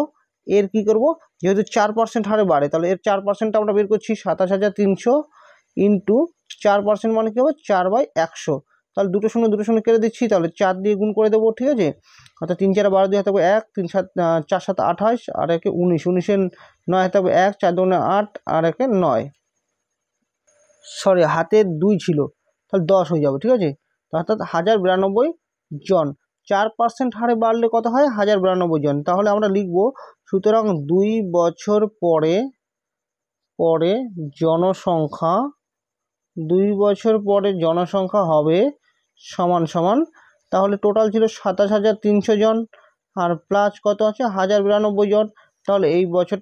S1: এর কি করব যেহেতু চার পার্সেন্ট হারে বাড়ে তাহলে এর চার পার্সেন্টটা আমরা বের করছি সাতাশ হাজার তিনশো ইন্টু চার পার্সেন্ট মানে কী হবে চার বাই একশো তাহলে দুটো শূন্য দুটো শূন্য কেটে দিচ্ছি তাহলে চার দিয়ে গুণ করে দেবো ঠিক আছে অর্থাৎ তিন চার বারো দিয়ে হাতে এক তিন সাত চার সাত আঠাশ আর একে উনিশ উনিশে নয় হাতে এক চার দুনে আট আর একে নয় সরি হাতে দুই ছিল তাহলে দশ হয়ে যাবে ঠিক আছে অর্থাৎ হাজার বিরানব্বই জন চার পার্সেন্ট হারে বাড়লে কত হয় হাজার বিরানব্বই জন তাহলে আমরা লিখব সুতরাং দুই বছর পরে পরে জনসংখ্যা দুই বছর পরে জনসংখ্যা হবে সমান সমান তাহলে টোটাল ছিল সাতাশ হাজার তিনশো জন আর প্লাস কত আছে হাজার বিরানব্বই জন তাহলে এই বছর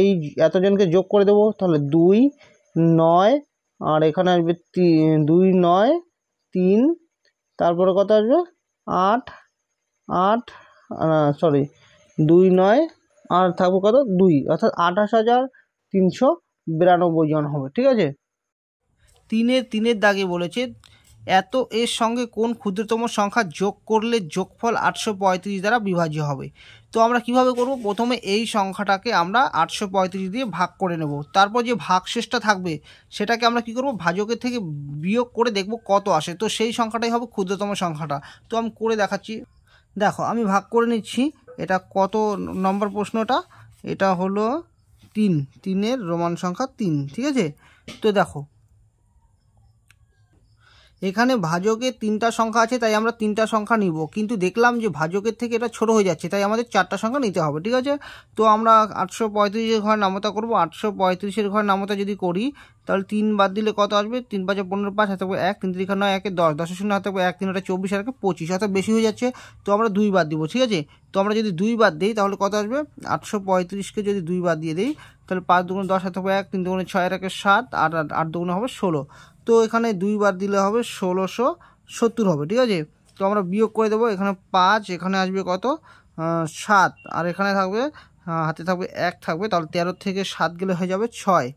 S1: এই এতজনকে যোগ করে দেবো তাহলে দুই নয় আর এখানে আসবে দুই নয় তিন তারপরে কত আসবে আট আট সরি দুই নয় আর থাকবো কত দুই অর্থাৎ আঠাশ হাজার তিনশো বিরানব্বই জন হবে ঠিক আছে তিনের তিনের দাগে বলেছে এত এর সঙ্গে কোন ক্ষুদ্রতম সংখ্যা যোগ করলে যোগফল আটশো পঁয়ত্রিশ দ্বারা বিভাজ্য হবে তো আমরা কিভাবে করব প্রথমে এই সংখ্যাটাকে আমরা আটশো পঁয়ত্রিশ দিয়ে ভাগ করে নেব তারপর যে ভাগ শেষটা থাকবে সেটাকে আমরা কি করব ভাজকের থেকে বিয়োগ করে দেখব কত আসে তো সেই সংখ্যাটাই হবে ক্ষুদ্রতম সংখ্যাটা তো আমি করে দেখাচ্ছি দেখো আমি ভাগ করে নিচ্ছি এটা কত নম্বর প্রশ্নটা এটা হলো তিন তিনের রোমান সংখ্যা তিন ঠিক আছে তো দেখো এখানে ভাজকের তিনটা সংখ্যা আছে তাই আমরা তিনটা সংখ্যা নিব কিন্তু দেখলাম যে ভাজকের থেকে এটা ছোট হয়ে যাচ্ছে তাই আমাদের চারটা সংখ্যা নিতে হবে ঠিক আছে তো আমরা আটশো পঁয়ত্রিশের ঘর নামতা করব আটশো পঁয়ত্রিশের ঘর নামতা যদি করি তাহলে তিন বাদ দিলে কত আসবে তিন পাঁচে পনেরো পাঁচ হাতে এক তিন তিরিখা নয় একে দশ দশের শূন্য হাতে এক তিন ওটা চব্বিশ আর পঁচিশ অর্থাৎ বেশি হয়ে যাচ্ছে তো আমরা দুই বাদ দিব ঠিক আছে তো আমরা যদি দুই বাদ দিই তাহলে কত আসবে আটশো পঁয়ত্রিশকে যদি দুই বাদ দিয়ে দিই তাহলে পাঁচ দুগুণ দশ হাতে এক তিন দুগুণে ছয় একে সাত আর আট দুগুণে হবে ষোলো তো এখানে দুইবার দিলে হবে ষোলোশো সত্তর হবে ঠিক আছে তো আমরা বিয়োগ করে দেবো এখানে পাঁচ এখানে আসবে কত সাত আর এখানে থাকবে হাতে থাকবে এক থাকবে তাহলে তেরো থেকে সাত গেলে হয়ে যাবে ছয়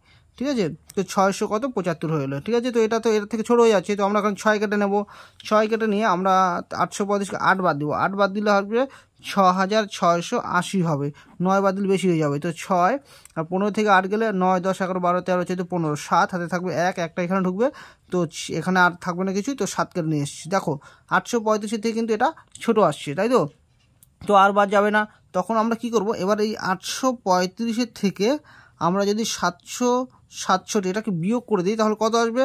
S1: ঠিক আছে তো ছয়শো কত পঁচাত্তর হয়ে গেলো ঠিক আছে তো এটা তো এটা থেকে ছোটো হয়ে যাচ্ছে তো আমরা এখন ছয় কেটে নেবো ছয় কেটে নিয়ে আমরা আটশো পঁয়ত্রিশকে আট বাদ দেবো আট বাদ দিলে হবে ছ হাজার ছয়শো আশি হবে নয় বাদ দিলে বেশি হয়ে যাবে তো ছয় আর পনেরো থেকে আট গেলে নয় দশ এগারো বারো তেরো তো পনেরো সাত হাতে থাকবে এক একটা এখানে ঢুকবে তো এখানে আর থাকবে না কিছুই তো সাত কেটে নিয়ে এসেছি দেখো আটশো পঁয়ত্রিশের থেকে কিন্তু এটা ছোটো আসছে তাই তো তো আর বাদ যাবে না তখন আমরা কি করব এবার এই আটশো পঁয়ত্রিশের থেকে আমরা যদি সাতশো সাতষট্টি এটাকে বিয়োগ করে দিই তাহলে কত আসবে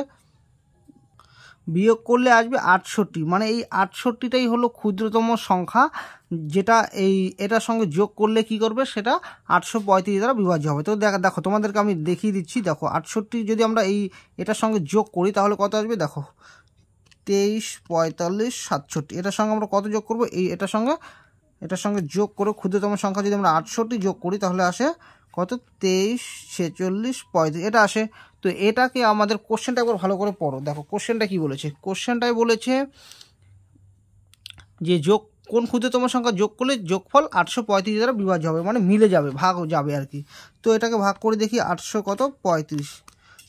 S1: বিয়োগ করলে আসবে আটষট্টি মানে এই আটষট্টিটাই হলো ক্ষুদ্রতম সংখ্যা যেটা এই এটার সঙ্গে যোগ করলে কি করবে সেটা আটশো পঁয়ত্রিশ দ্বারা বিভাজ্য হবে তো দেখা দেখো তোমাদেরকে আমি দেখিয়ে দিচ্ছি দেখো আটষট্টি যদি আমরা এই এটার সঙ্গে যোগ করি তাহলে কত আসবে দেখো তেইশ পঁয়তাল্লিশ সাতষট্টি এটার সঙ্গে আমরা কত যোগ করব এই এটার সঙ্গে এটার সঙ্গে যোগ করে ক্ষুদ্রতম সংখ্যা যদি আমরা আটষট্টি যোগ করি তাহলে আসে কত তেইশ ছেচল্লিশ পঁয়ত্রিশ এটা আসে তো এটাকে আমাদের কোশ্চেনটা একবার ভালো করে পড়ো দেখো কোশ্চেনটা কি বলেছে কোশ্চেনটাই বলেছে যে যোগ কোন ক্ষুদ্র তোমার সংখ্যা যোগ করলে যোগফল আটশো পঁয়ত্রিশ দ্বারা বিভাজ্য হবে মানে মিলে যাবে ভাগ যাবে আর কি তো এটাকে ভাগ করে দেখি আটশো কত পঁয়ত্রিশ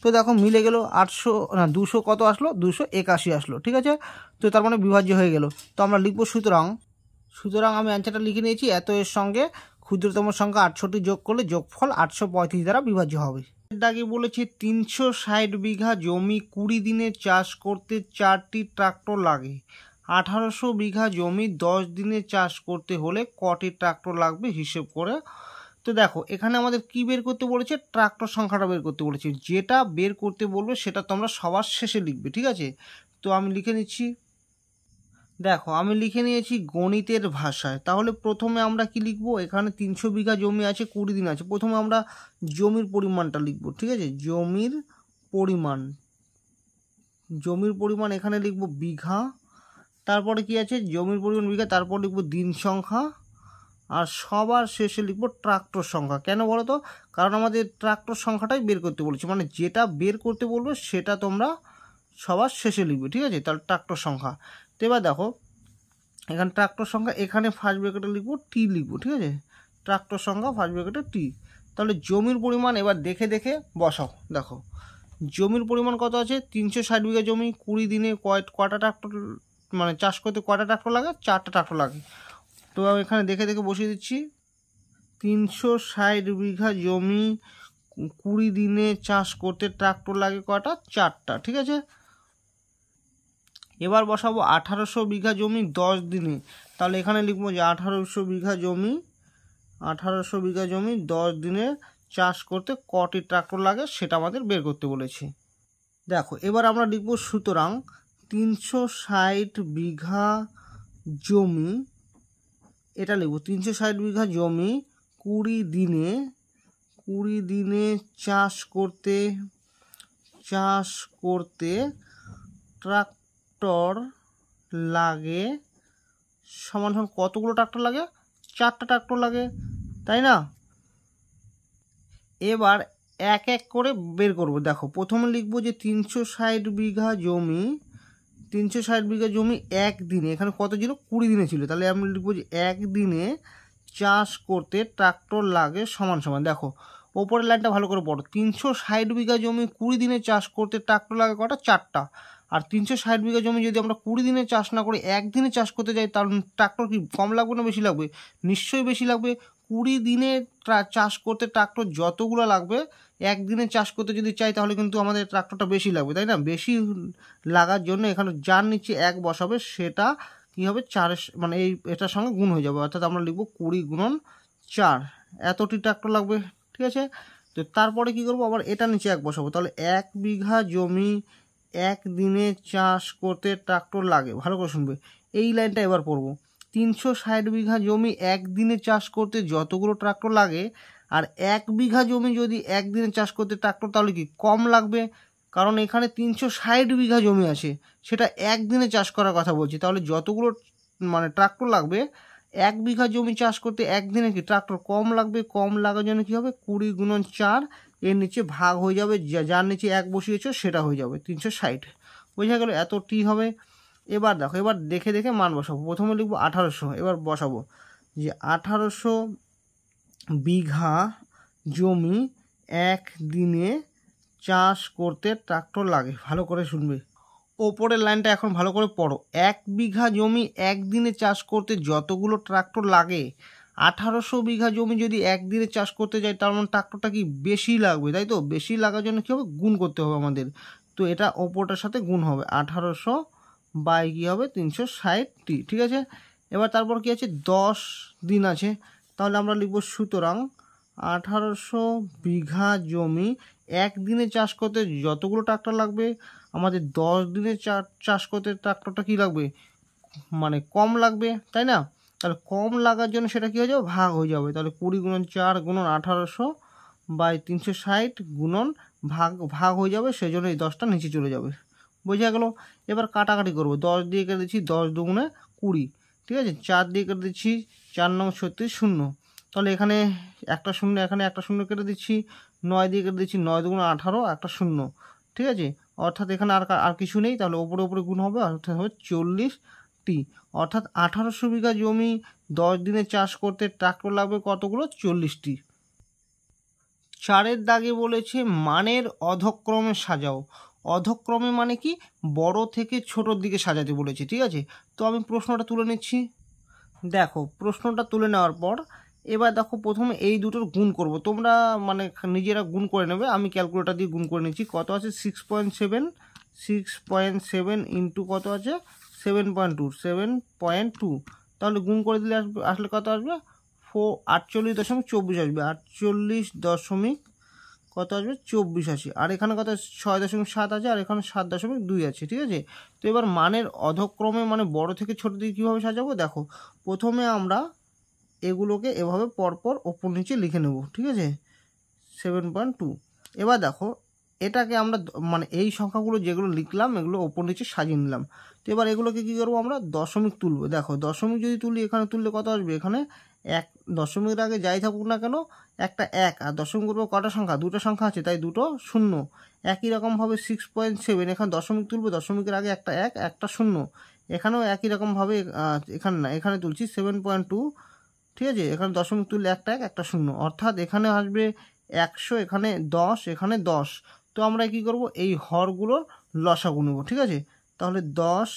S1: তো দেখো মিলে গেল আটশো না দুশো কত আসলো দুশো একাশি আসলো ঠিক আছে তো তার মানে বিভাজ্য হয়ে গেল তো আমরা লিখবো সুতরাং সুতরাং আমি অ্যান্সারটা লিখে নিয়েছি এত এর সঙ্গে ক্ষুদ্রতম সংখ্যা আটশোটি যোগ করলে যোগফল আটশো পঁয়ত্রিশ দ্বারা বিভাজ্য হবে ডাকি বলেছে তিনশো ষাট বিঘা জমি কুড়ি দিনে চাষ করতে চারটি ট্রাক্টর লাগে আঠারোশো বিঘা জমি দশ দিনে চাষ করতে হলে কটি ট্রাক্টর লাগবে হিসেব করে তো দেখো এখানে আমাদের কি বের করতে বলেছে ট্রাক্টর সংখ্যাটা বের করতে বলেছে যেটা বের করতে বলবে সেটা তোমরা সবার শেষে লিখবে ঠিক আছে তো আমি লিখে নিচ্ছি দেখো আমি লিখে নিয়েছি গণিতের ভাষায় তাহলে প্রথমে আমরা কি লিখব এখানে তিনশো বিঘা জমি আছে কুড়ি দিন আছে প্রথমে আমরা জমির পরিমাণটা লিখব ঠিক আছে জমির পরিমাণ জমির পরিমাণ এখানে লিখব বিঘা তারপরে কি আছে জমির পরিমাণ বিঘা তারপর লিখব দিন সংখ্যা আর সবার শেষে লিখব ট্রাক্টর সংখ্যা কেন বলো তো কারণ আমাদের ট্রাক্টর সংখ্যাটাই বের করতে বলেছে মানে যেটা বের করতে বলবো সেটা তোমরা সবার শেষে লিখবে ঠিক আছে তাহলে ট্রাক্টর সংখ্যা তো এবার দেখো এখানে ট্রাক্টর সংখ্যা এখানে ফার্স্ট ব্রেকেটে লিখবো টি লিখবো ঠিক আছে ট্রাক্টর সংখ্যা ফার্স্ট ব্রেকেটে টি তাহলে জমির পরিমাণ এবার দেখে দেখে বসাও দেখো জমির পরিমাণ কত আছে তিনশো ষাট বিঘা জমি কুড়ি দিনে কয় কটা ট্রাক্টর মানে চাষ করতে কয়টা ট্রাক্টর লাগে চারটা ট্রাক্টর লাগে তো আমি এখানে দেখে দেখে বসিয়ে দিচ্ছি তিনশো ষাট বিঘা জমি কুড়ি দিনে চাষ করতে ট্রাক্টর লাগে কটা চারটা ঠিক আছে এবার বসাবো আঠারোশো বিঘা জমি দশ দিনে তাহলে এখানে লিখবো যে আঠারোশো বিঘা জমি আঠারোশো বিঘা জমি দশ দিনে চাষ করতে কটি ট্রাক্টর লাগে সেটা আমাদের বের করতে বলেছে দেখো এবার আমরা লিখবো সুতরাং তিনশো ষাট বিঘা জমি এটা লিখবো তিনশো ষাট বিঘা জমি কুড়ি দিনে কুড়ি দিনে চাষ করতে চাষ করতে ট্রাক ট্রাক্টর লাগে সমান সমান কতগুলো ট্রাক্টর লাগে চারটা ট্রাক্টর লাগে তাই না এবার এক এক করে বের করব দেখো প্রথমে লিখব যে তিনশো ষাট বিঘা জমি তিনশো ষাট বিঘা জমি এক দিনে এখানে কত ছিল কুড়ি দিনে ছিল তাহলে আমি লিখবো যে এক দিনে চাষ করতে ট্রাক্টর লাগে সমান সমান দেখো ওপরের লাইনটা ভালো করে পড়ো তিনশো ষাট বিঘা জমি কুড়ি দিনে চাষ করতে ট্রাক্টর লাগে কটা চারটা আর তিনশো ষাট বিঘা জমি যদি আমরা কুড়ি দিনে চাষ না করে একদিনে চাষ করতে যাই তার ট্রাক্টর কি কম লাগবে না বেশি লাগবে নিশ্চয়ই বেশি লাগবে কুড়ি দিনে চাষ করতে ট্রাক্টর যতগুলো লাগবে একদিনে চাষ করতে যদি চাই তাহলে কিন্তু আমাদের ট্রাক্টরটা বেশি লাগবে তাই না বেশি লাগার জন্য এখানে যার নিচে এক বসাবে সেটা কী হবে চার মানে এই এটার সঙ্গে গুণ হয়ে যাবে অর্থাৎ আমরা লিখবো কুড়ি গুণন চার এতটি ট্রাক্টর লাগবে ঠিক আছে তো তারপরে কি করব আবার এটা নিচে এক বসাবো তাহলে এক বিঘা জমি একদিনে চাষ করতে ট্রাক্টর লাগে ভালো করে শুনবে এই লাইনটা এবার পড়বো তিনশো ষাট বিঘা জমি একদিনে চাষ করতে যতগুলো ট্রাক্টর লাগে আর এক বিঘা জমি যদি একদিনে চাষ করতে ট্রাক্টর তাহলে কি কম লাগবে কারণ এখানে তিনশো ষাট বিঘা জমি আছে সেটা একদিনে চাষ করার কথা বলছি তাহলে যতগুলো মানে ট্রাক্টর লাগবে এক বিঘা জমি চাষ করতে একদিনে কি ট্রাক্টর কম লাগবে কম লাগার জন্য কী হবে কুড়ি গুণন চার এর নিচে ভাগ হয়ে যাবে যার নিচে এক বসিয়েছো সেটা হয়ে যাবে তিনশো ষাট বোঝা গেল এত টি হবে এবার দেখো এবার দেখে দেখে মান বসাবো প্রথমে লিখবো আঠারোশো এবার বসাবো যে আঠারোশো বিঘা জমি এক দিনে চাষ করতে ট্রাক্টর লাগে ভালো করে শুনবে ওপরের লাইনটা এখন ভালো করে পড়ো এক বিঘা জমি একদিনে চাষ করতে যতগুলো ট্রাক্টর লাগে আঠারোশো বিঘা জমি যদি একদিনে চাষ করতে যাই তার মানে ট্রাক্টরটা কি বেশি লাগবে তাই তো বেশি লাগার জন্য কী হবে গুণ করতে হবে আমাদের তো এটা ওপোটার সাথে গুণ হবে আঠারোশো বাই কী হবে তিনশো ষাটটি ঠিক আছে এবার তারপর কি আছে দশ দিন আছে তাহলে আমরা লিখব সুতরাং আঠারোশো বিঘা জমি একদিনে চাষ করতে যতগুলো ট্রাক্টর লাগবে আমাদের দশ দিনে চাষ করতে ট্রাক্টরটা কি লাগবে মানে কম লাগবে তাই না তাহলে কম লাগার জন্য সেটা কী হয়ে যাবে ভাগ হয়ে যাবে তাহলে কুড়ি গুণন চার গুণন আঠারোশো বাই তিনশো ষাট গুণন ভাগ ভাগ হয়ে যাবে সেই জন্য এই দশটা নিচে চলে যাবে বোঝা গেল এবার কাটাকাটি করব দশ দিয়ে কেটে দিচ্ছি দশ দুগুণে কুড়ি ঠিক আছে চার দিয়ে কেটে দিচ্ছি চার নং ছত্রিশ শূন্য তাহলে এখানে একটা শূন্য এখানে একটা শূন্য কেটে দিচ্ছি নয় দিয়ে কেটে দিচ্ছি নয় দুগুণ আঠারো একটা শূন্য ঠিক আছে অর্থাৎ এখানে আর আর কিছু নেই তাহলে ওপরে ওপরে গুণ হবে অর্থাৎ হবে চল্লিশ একটি অর্থাৎ আঠারোশো বিঘা জমি দশ দিনে চাষ করতে ট্রাক্টর লাগবে কতগুলো চল্লিশটি চারের দাগে বলেছে মানের অধক্রমে সাজাও অধক্রমে মানে কি বড় থেকে ছোটোর দিকে সাজাতে বলেছে ঠিক আছে তো আমি প্রশ্নটা তুলে নিচ্ছি দেখো প্রশ্নটা তুলে নেওয়ার পর এবার দেখো প্রথমে এই দুটোর গুণ করব তোমরা মানে নিজেরা গুণ করে নেবে আমি ক্যালকুলেটার দিয়ে গুণ করে নিচ্ছি কত আছে six point seven six point seven into কত আছে seven point two seven point two তাহলে গুণ করে দিলে আসবে আসলে কত আসবে ফোর আটচল্লিশ দশমিক চব্বিশ আসবে আটচল্লিশ দশমিক কত আসবে চব্বিশ আছে আর এখানে কত ছয় দশমিক সাত আছে আর এখানে সাত দশমিক দুই আছে ঠিক আছে তো এবার মানের অধক্রমে মানে বড় থেকে ছোট দিকে কীভাবে সাজাবো দেখো প্রথমে আমরা এগুলোকে এভাবে পরপর ওপর নিচে লিখে নেব ঠিক আছে সেভেন পয়েন্ট টু এবার দেখো এটাকে আমরা মানে এই সংখ্যাগুলো যেগুলো লিখলাম এগুলো ওপর নিচে সাজিয়ে নিলাম তো এবার এগুলোকে কী করবো আমরা দশমিক তুলবো দেখো দশমিক যদি তুলি এখানে তুললে কত আসবে এখানে এক দশমিকের আগে যাই থাকুক না কেন একটা এক আর দশমিক করবো কটা সংখ্যা দুটো সংখ্যা আছে তাই দুটো শূন্য একই রকমভাবে সিক্স পয়েন্ট সেভেন এখানে দশমিক তুলবে দশমিকের আগে একটা এক একটা শূন্য এখানেও একই রকমভাবে এখানে না এখানে তুলছি সেভেন পয়েন্ট টু ঠিক আছে এখানে দশমিক তুললে একটা এক একটা শূন্য অর্থাৎ এখানে আসবে একশো এখানে দশ এখানে দশ তো আমরা কি করব এই হরগুলো লসা গুনবো ঠিক আছে তাহলে দশ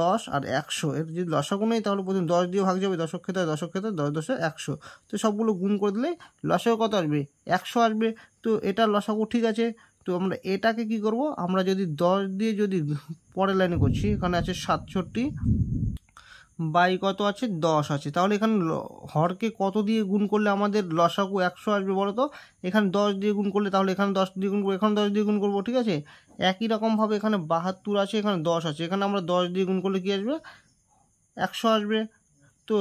S1: দশ আর একশো এর যদি লসা নেই তাহলে প্রথম দশ দিয়ে ভাগ যাবে দশক ক্ষেত্রে দশক ক্ষেত্রে দশ দশে একশো তো সবগুলো গুণ করে দিলে লসাগু কত আসবে একশো আসবে তো এটা লসাগু ঠিক আছে তো আমরা এটাকে কি করব আমরা যদি দশ দিয়ে যদি পরের লাইনে করছি এখানে আছে সাতষট্টি বাই কত আছে দশ আছে তাহলে এখানে হরকে কত দিয়ে গুণ করলে আমাদের লসাকু একশো আসবে বলো তো এখানে দশ দিয়ে গুণ করলে তাহলে এখানে দশ দিয়ে গুণ করবো এখানে দশ দিয়ে গুণ করবো ঠিক আছে একই রকমভাবে এখানে বাহাত্তর আছে এখানে দশ আছে এখানে আমরা দশ দিয়ে গুণ করলে কী আসবে একশো আসবে তো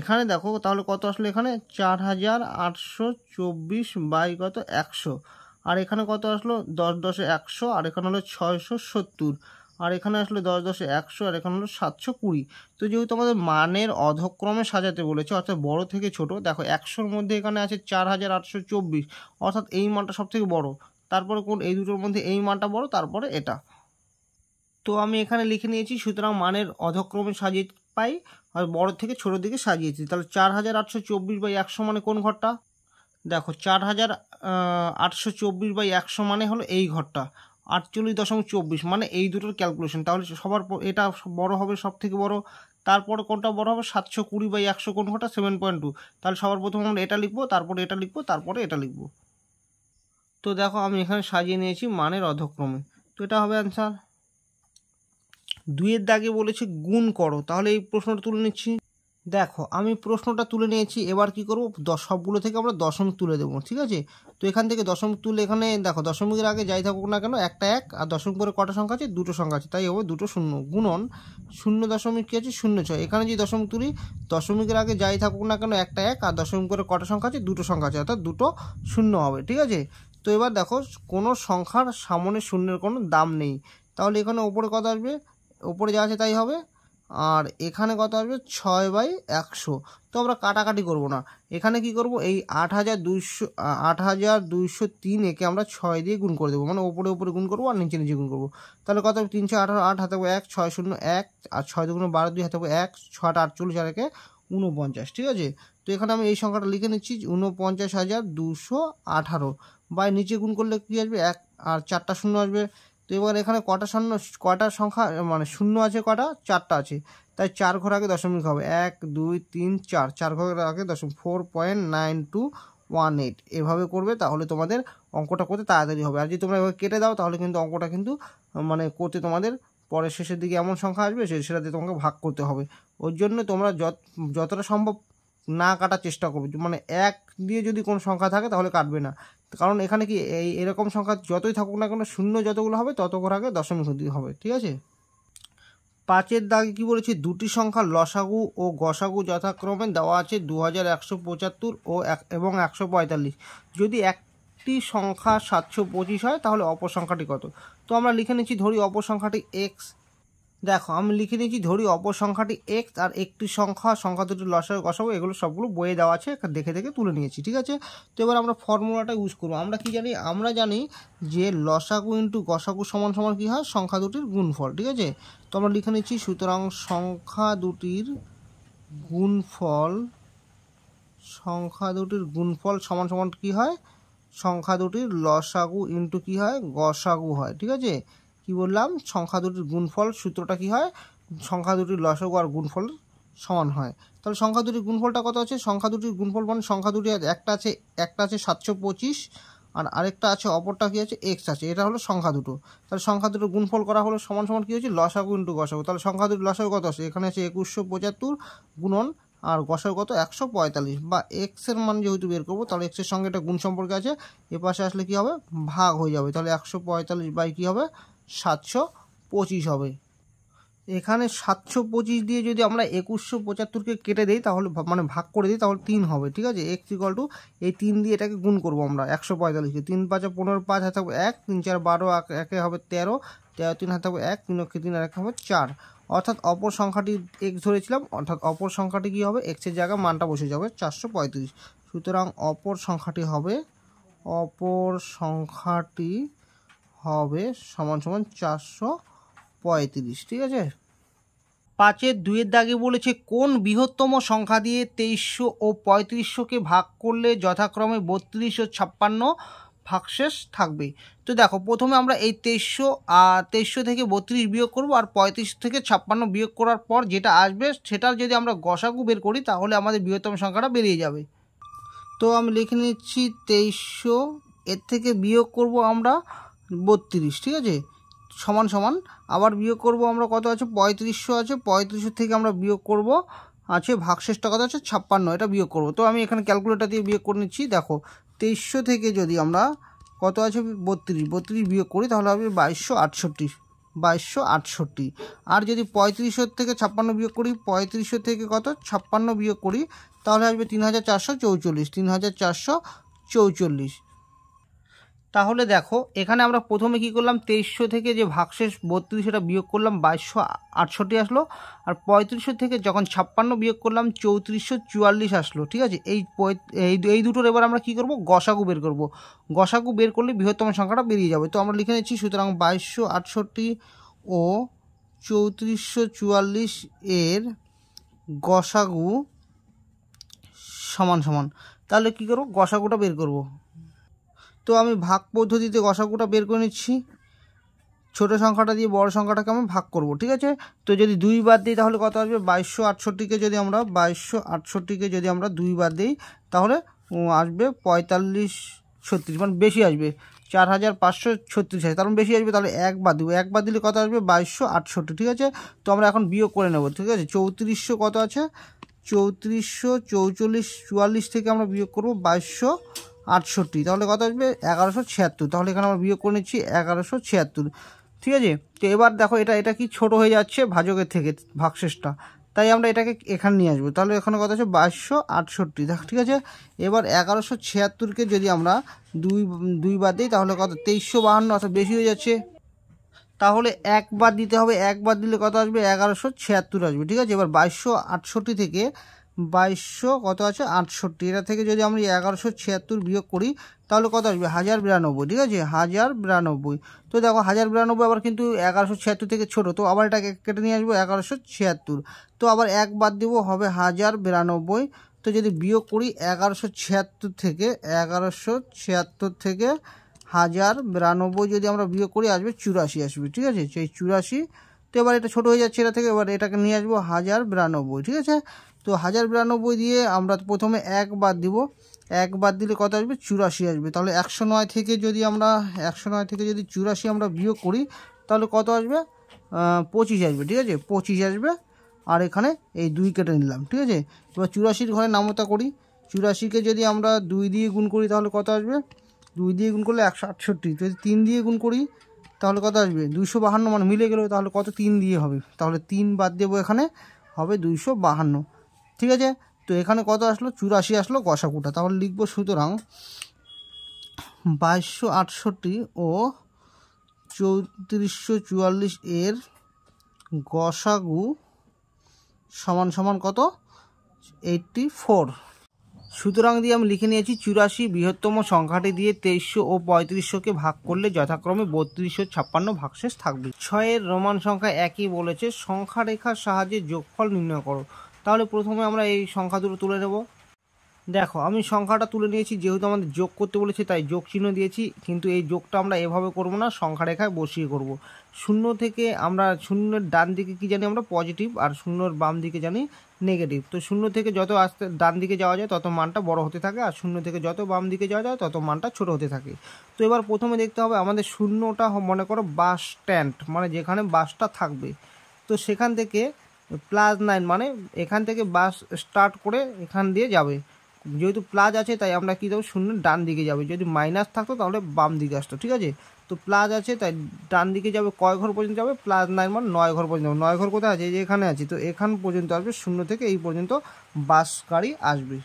S1: এখানে দেখো তাহলে কত আসলো এখানে চার হাজার আটশো চব্বিশ বাই কত একশো আর এখানে কত আসলো দশ দশে একশো আর এখানে হলো ছয়শো সত্তর আর এখানে আসলে দশ দশে একশো আর এখানে হলো সাতশো কুড়ি তো যেহেতু আমাদের মানের অধক্রমে সাজাতে বলেছে অর্থাৎ বড় থেকে ছোট দেখো একশোর মধ্যে এখানে আছে চার হাজার আটশো চব্বিশ অর্থাৎ এই মানটা থেকে বড় তারপরে কোন এই দুটোর মধ্যে এই মানটা বড় তারপরে এটা তো আমি এখানে লিখে নিয়েছি সুতরাং মানের অধক্রমে সাজিয়ে পাই আর বড় থেকে ছোটো দিকে সাজিয়েছি তাহলে চার হাজার আটশো চব্বিশ বাই একশো মানে কোন ঘরটা দেখো চার হাজার আটশো চব্বিশ বাই একশো মানে হলো এই ঘরটা আটচল্লিশ দশমিক চব্বিশ মানে এই দুটোর ক্যালকুলেশন তাহলে সবার এটা বড় হবে সব থেকে বড় তারপর কোনটা বড় হবে সাতশো কুড়ি বাই একশো কোন কোনটা সেভেন পয়েন্ট টু তাহলে সবার প্রথমে আমরা এটা লিখবো তারপরে এটা লিখবো তারপরে এটা লিখবো তো দেখো আমি এখানে সাজিয়ে নিয়েছি মানের অধক্রমে তো এটা হবে অ্যান্সার দুইয়ের দাগে বলেছে গুণ করো তাহলে এই প্রশ্নটা তুলে নিচ্ছি দেখো আমি প্রশ্নটা তুলে নিয়েছি এবার কি করব দশ সবগুলো থেকে আমরা দশমিক তুলে দেবো ঠিক আছে তো এখান থেকে দশমিক তুলে এখানে দেখো দশমিকের আগে যাই থাকুক না কেন একটা এক আর দশমিক করে কটা সংখ্যা আছে দুটো সংখ্যা আছে তাই হবে দুটো শূন্য গুণন শূন্য দশমিক কী আছে শূন্য ছয় এখানে যে দশমিক তুলি দশমিকের আগে যাই থাকুক না কেন একটা এক আর দশমিক করে কটা সংখ্যা আছে দুটো সংখ্যা আছে অর্থাৎ দুটো শূন্য হবে ঠিক আছে তো এবার দেখো কোনো সংখ্যার সামনে শূন্যের কোনো দাম নেই তাহলে এখানে ওপরে কত আসবে ওপরে যা আছে তাই হবে আর এখানে কত আসবে ছয় বাই একশো তো আমরা কাটাকাটি করব না এখানে কি করব এই আট হাজার দুইশো আট হাজার তিন একে আমরা ছয় দিয়ে গুণ করে দেবো মানে ওপরে ওপরে গুণ করবো আর নিচে নিচে গুণ করবো তাহলে কত তিনশো আঠারো আট হাতে এক ছয় শূন্য এক আর ছয় দুগুণ বারো দুই হাতে এক ছটা আটচল্লিশ আর একে উনপঞ্চাশ ঠিক আছে তো এখানে আমি এই সংখ্যাটা লিখে নিচ্ছি উনপঞ্চাশ হাজার দুশো আঠারো বা নিচে গুণ করলে কী আসবে এক আর চারটা শূন্য আসবে তো এবার এখানে কটা শূন্য কটা সংখ্যা মানে শূন্য আছে কটা চারটা আছে তাই চার ঘর আগে দশমিক হবে এক দুই তিন চার চার ঘর আগে দশমিক four point nine two one eight এভাবে করবে তাহলে তোমাদের অঙ্কটা করতে তাড়াতাড়ি হবে আর যদি তোমরা এভাবে কেটে দাও তাহলে কিন্তু অঙ্কটা কিন্তু মানে করতে তোমাদের পরে শেষের দিকে এমন সংখ্যা আসবে সে সেটা দিয়ে তোমাকে ভাগ করতে হবে ওর জন্য তোমরা যত যতটা সম্ভব না কাটার চেষ্টা করবে মানে এক দিয়ে যদি কোনো সংখ্যা থাকে তাহলে কাটবে না কারণ এখানে কি এই এরকম সংখ্যা যতই থাকুক না কেন শূন্য যতগুলো হবে তত করে আগে দশমিক হবে ঠিক আছে পাঁচের দাগে কি বলেছি দুটি সংখ্যা লসাগু ও গসাগু যথাক্রমে দেওয়া আছে দু হাজার ও এবং একশো যদি একটি সংখ্যা সাতশো পঁচিশ হয় তাহলে অপসংখ্যাটি কত তো আমরা লিখে নিচ্ছি ধরি অপসংখ্যাটি এক্স দেখো আমি লিখে নিয়েছি ধরি অপর সংখ্যাটি এক্স আর একটি সংখ্যা সংখ্যা দুটি লসায় গসাবো এগুলো সবগুলো বয়ে দেওয়া আছে দেখে দেখে তুলে নিয়েছি ঠিক আছে তো এবার আমরা ফর্মুলাটা ইউজ করবো আমরা কি জানি আমরা জানি যে লসাকু ইন্টু গসাকু সমান সমান কী হয় সংখ্যা দুটির গুণফল ঠিক আছে তো আমরা লিখে নিচ্ছি সুতরাং সংখ্যা দুটির গুণফল সংখ্যা দুটির গুণফল সমান সমান কী হয় সংখ্যা দুটির লসাগু ইন্টু কী হয় গসাগু হয় ঠিক আছে কি বললাম সংখ্যা দুটির গুণফল সূত্রটা কি হয় সংখ্যা দুটির লসগু আর গুণফল সমান হয় তাহলে সংখ্যা দুটির গুণফলটা কত আছে সংখ্যা দুটির গুণফল মানে সংখ্যা দুটি একটা আছে একটা আছে সাতশো পঁচিশ আর আরেকটা আছে অপরটা কী আছে এক্স আছে এটা হলো সংখ্যা দুটো তাহলে সংখ্যা দুটো গুণফল করা হলো সমান সমান কী হচ্ছে লসাগু ইন্টু গসাগু তাহলে সংখ্যা দুটো লসাগু কত আছে এখানে আছে একুশশো পঁচাত্তর গুণন আর গসাগু কত একশো পঁয়তাল্লিশ বা এক্সের মান যেহেতু বের করবো তাহলে এক্সের সঙ্গে একটা গুণ সম্পর্কে আছে এ পাশে আসলে কী হবে ভাগ হয়ে যাবে তাহলে একশো পঁয়তাল্লিশ বাই কী হবে সাতশো পঁচিশ হবে এখানে সাতশো পঁচিশ দিয়ে যদি আমরা একুশশো পঁচাত্তরকে কেটে দিই তাহলে মানে ভাগ করে দিই তাহলে তিন হবে ঠিক আছে এক ত্রিকল টু এই তিন দিয়ে এটাকে গুণ করবো আমরা একশো পঁয়তাল্লিশকে তিন পাঁচে পনেরো পাঁচ হাতে থাকবে এক তিন চার বারো একে হবে তেরো তেরো তিন হাতে থাকবে এক তিন লক্ষ তিন আর এক হবে চার অর্থাৎ অপর সংখ্যাটি এক্স ধরেছিলাম অর্থাৎ অপর সংখ্যাটি কী হবে এক্সের জায়গায় মানটা বসে যাবে চারশো পঁয়ত্রিশ সুতরাং অপর সংখ্যাটি হবে অপর সংখ্যাটি হবে সমান সমান চারশো পঁয়ত্রিশ ঠিক আছে পাঁচের দুয়ের দাগে বলেছে কোন বৃহত্তম সংখ্যা দিয়ে তেইশশো ও পঁয়ত্রিশশোকে ভাগ করলে যথাক্রমে বত্রিশ ও ছাপ্পান্ন ভাগশেষ থাকবে তো দেখো প্রথমে আমরা এই তেইশশো আর তেইশশো থেকে বত্রিশ বিয়োগ করব আর পঁয়ত্রিশ থেকে ছাপ্পান্ন বিয়োগ করার পর যেটা আসবে সেটার যদি আমরা গসাগু বের করি তাহলে আমাদের বৃহত্তম সংখ্যাটা বেরিয়ে যাবে তো আমি লিখে নিচ্ছি তেইশশো এর থেকে বিয়োগ করব আমরা বত্রিশ ঠিক আছে সমান সমান আবার বিয়োগ করব আমরা কত আছে পঁয়ত্রিশশো আছে পঁয়ত্রিশশো থেকে আমরা বিয়োগ করব আছে ভাগশেষটা কত আছে ছাপ্পান্ন এটা বিয়োগ করব তো আমি এখানে ক্যালকুলেটার দিয়ে বিয়োগ করে নিচ্ছি দেখো তেইশশো থেকে যদি আমরা কত আছে বত্রিশ বত্রিশ বিয়োগ করি তাহলে হবে বাইশশো আটষট্টি বাইশশো আটষট্টি আর যদি পঁয়ত্রিশশো থেকে ছাপ্পান্ন বিয়োগ করি পঁয়ত্রিশশো থেকে কত ছাপ্পান্ন বিয়োগ করি তাহলে আসবে তিন হাজার চারশো চৌচল্লিশ তিন হাজার চারশো চৌচল্লিশ তাহলে দেখো এখানে আমরা প্রথমে কি করলাম তেইশশো থেকে যে ভাগশেষ বত্রিশ সেটা বিয়োগ করলাম বাইশশো আটষট্টি আসলো আর পঁয়ত্রিশশো থেকে যখন ছাপ্পান্ন বিয়োগ করলাম চৌত্রিশশো চুয়াল্লিশ আসলো ঠিক আছে এই এই দুটোর এবার আমরা কি করব গসাগু বের করব গসাগু বের করলে বৃহত্তম সংখ্যাটা বেরিয়ে যাবে তো আমরা লিখে নিচ্ছি সুতরাং বাইশশো আটষট্টি ও চৌত্রিশশো চুয়াল্লিশ এর গসাগু সমান সমান তাহলে কি করব গসাগুটা বের করব তো আমি ভাগ পদ্ধতিতে গসাগুটা বের করে নিচ্ছি ছোট সংখ্যাটা দিয়ে বড় সংখ্যাটাকে আমি ভাগ করব ঠিক আছে তো যদি দুই বাদ দিই তাহলে কত আসবে বাইশশো আটষট্টিকে যদি আমরা বাইশশো আটষট্টিকে যদি আমরা দুই বাদ দিই তাহলে আসবে পঁয়তাল্লিশ ছত্রিশ মানে বেশি আসবে চার হাজার পাঁচশো ছত্রিশ হাজার তার মানে বেশি আসবে তাহলে এক বাদ দেবো এক বাদ দিলে কত আসবে বাইশশো আটষট্টি ঠিক আছে তো আমরা এখন বিয়োগ করে নেব ঠিক আছে চৌত্রিশশো কত আছে চৌত্রিশশো চৌচল্লিশ চুয়াল্লিশ থেকে আমরা বিয়োগ করবো বাইশশো আটষট্টি তাহলে কত আসবে এগারোশো ছিয়াত্তর তাহলে এখানে আমরা বিয়োগ করে নিচ্ছি এগারোশো ছিয়াত্তর ঠিক আছে তো এবার দেখো এটা এটা কি ছোট হয়ে যাচ্ছে ভাজকের থেকে ভাগশেষটা তাই আমরা এটাকে এখানে নিয়ে আসবো তাহলে এখানে কত আছে বাইশশো আটষট্টি ঠিক আছে এবার এগারোশো ছিয়াত্তরকে যদি আমরা দুই দুই বার দিই তাহলে কত তেইশশো বাহান্ন অর্থাৎ বেশি হয়ে যাচ্ছে তাহলে একবার দিতে হবে একবার দিলে কত আসবে এগারোশো ছিয়াত্তর আসবে ঠিক আছে এবার বাইশশো আটষট্টি থেকে বাইশশো কত আছে আটষট্টি এটা থেকে যদি আমরা এগারোশো ছিয়াত্তর বিয়োগ করি তাহলে কত আসবে হাজার বিরানব্বই ঠিক আছে হাজার বিরানব্বই তো দেখো হাজার বিরানব্বই আবার কিন্তু এগারোশো ছিয়াত্তর থেকে ছোটো তো আবার এটাকে কেটে নিয়ে আসবো এগারোশো ছিয়াত্তর তো আবার এক বাদ দেবো হবে হাজার বিরানব্বই তো যদি বিয়োগ করি এগারোশো ছিয়াত্তর থেকে এগারোশো ছিয়াত্তর থেকে হাজার বিরানব্বই যদি আমরা বিয়োগ করি আসবে চুরাশি আসবে ঠিক আছে সেই চুরাশি তো এবার এটা ছোটো হয়ে যাচ্ছে এটা থেকে এবার এটাকে নিয়ে আসবো হাজার বিরানব্বই ঠিক আছে তো হাজার বিরানব্বই দিয়ে আমরা প্রথমে এক বাদ দিব এক বাদ দিলে কত আসবে চুরাশি আসবে তাহলে একশো নয় থেকে যদি আমরা একশো নয় থেকে যদি চুরাশি আমরা বিয়োগ করি তাহলে কত আসবে পঁচিশ আসবে ঠিক আছে পঁচিশ আসবে আর এখানে এই দুই কেটে নিলাম ঠিক আছে এবার চুরাশির ঘরে নামতা করি চুরাশিকে যদি আমরা দুই দিয়ে গুণ করি তাহলে কত আসবে দুই দিয়ে গুণ করলে একশো আটষট্টি যদি তিন দিয়ে গুণ করি তাহলে কত আসবে দুইশো বাহান্ন মানে মিলে গেলেও তাহলে কত তিন দিয়ে হবে তাহলে তিন বাদ দেবো এখানে হবে দুইশো বাহান্ন ঠিক আছে তো এখানে কত আসলো চুরাশি আসলো কষাকুটা তাহলে লিখবো সুতরাং বাইশশো আটষট্টি ও চৌত্রিশশো চুয়াল্লিশ এর গসাগু সমান সমান কত এইটটি ফোর সুতরাং দিয়ে আমি লিখে নিয়েছি চুরাশি বৃহত্তম সংখ্যাটি দিয়ে তেইশশো ও পঁয়ত্রিশশোকে ভাগ করলে যথাক্রমে বত্রিশশো ছাপ্পান্ন ভাগশেষ থাকবে ছয়ের রোমান সংখ্যা একই বলেছে সংখ্যা রেখার সাহায্যে যোগফল নির্ণয় করো তাহলে প্রথমে আমরা এই সংখ্যা দুটো তুলে নেব দেখো আমি সংখ্যাটা তুলে নিয়েছি যেহেতু আমাদের যোগ করতে বলেছে তাই যোগ চিহ্ন দিয়েছি কিন্তু এই যোগটা আমরা এভাবে করব না সংখ্যা রেখায় বসিয়ে করব। শূন্য থেকে আমরা শূন্যের ডান দিকে কি জানি আমরা পজিটিভ আর শূন্যর বাম দিকে জানি নেগেটিভ তো শূন্য থেকে যত আস্তে ডান দিকে যাওয়া যায় তত মানটা বড় হতে থাকে আর শূন্য থেকে যত বাম দিকে যাওয়া যায় তত মানটা ছোট হতে থাকে তো এবার প্রথমে দেখতে হবে আমাদের শূন্যটা মনে করো বাস স্ট্যান্ড মানে যেখানে বাসটা থাকবে তো সেখান থেকে প্লাস নাইন মানে এখান থেকে বাস স্টার্ট করে এখান দিয়ে যাবে যেহেতু প্লাস আছে তাই আমরা কী দেবো শূন্য ডান দিকে যাবে যদি মাইনাস থাকতো তাহলে বাম দিকে আসতো ঠিক আছে তো প্লাস আছে তাই ডান দিকে যাবে কয় ঘর পর্যন্ত যাবে প্লাস নাইন মানে নয় ঘর পর্যন্ত নয় ঘর কোথায় আছে যে এখানে আছে তো এখান পর্যন্ত আসবে শূন্য থেকে এই পর্যন্ত বাস গাড়ি আসবে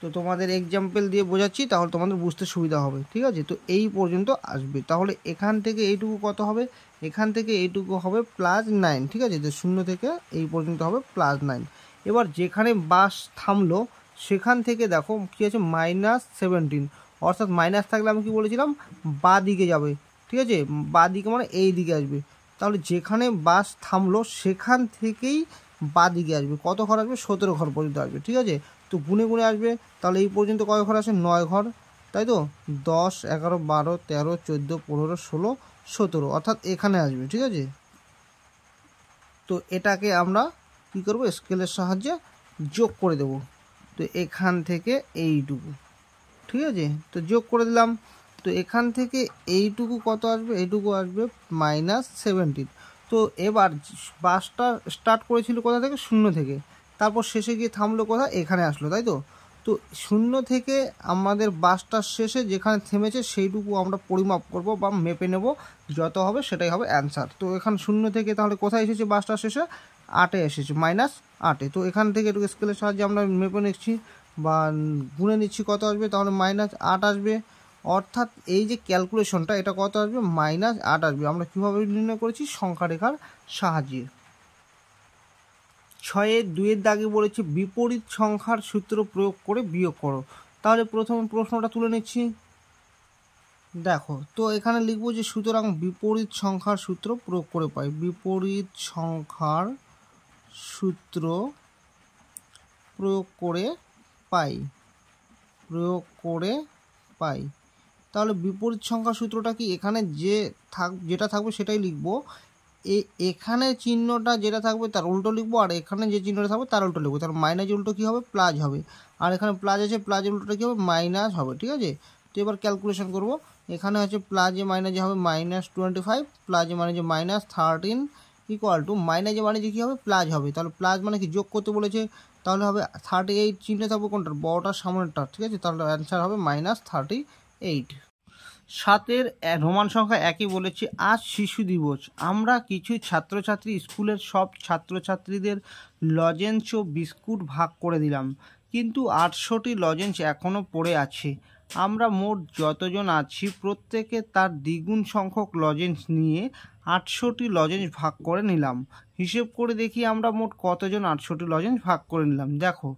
S1: তো তোমাদের এক্সাম্পল দিয়ে বোঝাচ্ছি তাহলে তোমাদের বুঝতে সুবিধা হবে ঠিক আছে তো এই পর্যন্ত আসবে তাহলে এখান থেকে এইটুকু কত হবে এখান থেকে এইটুকু হবে প্লাস নাইন ঠিক আছে যে শূন্য থেকে এই পর্যন্ত হবে প্লাস নাইন এবার যেখানে বাস থামলো সেখান থেকে দেখো কী আছে মাইনাস সেভেন্টিন অর্থাৎ মাইনাস থাকলে আমি কি বলেছিলাম বা দিকে যাবে ঠিক আছে বা দিকে মানে এই দিকে আসবে তাহলে যেখানে বাস থামলো সেখান থেকেই বা দিকে আসবে কত ঘর আসবে সতেরো ঘর পর্যন্ত আসবে ঠিক আছে তো গুনে গুনে আসবে তাহলে এই পর্যন্ত কয় ঘর আসে নয় ঘর তাই তো দশ এগারো বারো তেরো চোদ্দো পনেরো ষোলো সতেরো অর্থাৎ এখানে আসবে ঠিক আছে তো এটাকে আমরা কী করবো স্কেলের সাহায্যে যোগ করে দেব তো এখান থেকে এইটুকু ঠিক আছে তো যোগ করে দিলাম তো এখান থেকে এইটুকু কত আসবে এইটুকু আসবে মাইনাস সেভেন্টিন তো এবার বাসটা স্টার্ট করেছিল কোথা থেকে শূন্য থেকে তারপর শেষে গিয়ে থামলো কোথায় এখানে আসলো তাই তো তো শূন্য থেকে আমাদের বাসটার শেষে যেখানে থেমেছে সেইটুকু আমরা পরিমাপ করব বা মেপে নেব যত হবে সেটাই হবে অ্যান্সার তো এখান শূন্য থেকে তাহলে কোথায় এসেছে বাসটার শেষে আটে এসেছে মাইনাস আটে তো এখান থেকে একটু স্কেলের সাহায্যে আমরা মেপে নিচ্ছি বা গুণে নিচ্ছি কত আসবে তাহলে মাইনাস আট আসবে অর্থাৎ এই যে ক্যালকুলেশনটা এটা কত আসবে মাইনাস আট আসবে আমরা কীভাবে নির্ণয় করেছি সংখ্যা রেখার সাহায্যে ছয়ের দুইয়ের দাগে বলেছে বিপরীত সংখ্যার সূত্র প্রয়োগ করে বিয়োগ করো তাহলে প্রথমে প্রশ্নটা তুলে নিচ্ছি দেখো তো এখানে লিখবো যে সুতরাং বিপরীত সংখ্যার সূত্র প্রয়োগ করে পাই বিপরীত সংখ্যার সূত্র প্রয়োগ করে পাই প্রয়োগ করে পাই তাহলে বিপরীত সংখ্যা সূত্রটা কি এখানে যে থাক যেটা থাকবে সেটাই লিখবো এখানে চিহ্নটা যেটা থাকবে তার উল্টো লিখবো আর এখানে যে চিহ্নটা থাকবে তার উল্টো লিখবো তার মাইনাস উল্টো কী হবে প্লাস হবে আর এখানে প্লাস আছে প্লাস উল্টোটা কী হবে মাইনাস হবে ঠিক আছে তো এবার ক্যালকুলেশন করব এখানে হচ্ছে প্লাজে মাইনাজে হবে মাইনাস টোয়েন্টি ফাইভ প্লাজে যে মাইনাস থার্টিন ইকুয়াল টু মানে যে মানে কী হবে প্লাস হবে তাহলে প্লাস মানে কি যোগ করতে বলেছে তাহলে হবে থার্টি এইট চিহ্ন থাকবে কোনটার বড়টার সামনেরটা ঠিক আছে তাহলে অ্যান্সার হবে মাইনাস থার্টি এইট সাতের রোমান সংখ্যা একই বলেছি আজ শিশু দিবস আমরা কিছু ছাত্রছাত্রী স্কুলের সব ছাত্রছাত্রীদের লজেন্স ও বিস্কুট ভাগ করে দিলাম কিন্তু আটশোটি লজেন্স এখনও পড়ে আছে আমরা মোট যতজন আছি প্রত্যেকে তার দ্বিগুণ সংখ্যক লজেন্স নিয়ে আটশোটি লজেন্স ভাগ করে নিলাম হিসেব করে দেখি আমরা মোট কতজন আটশোটি লজেন্স ভাগ করে নিলাম দেখো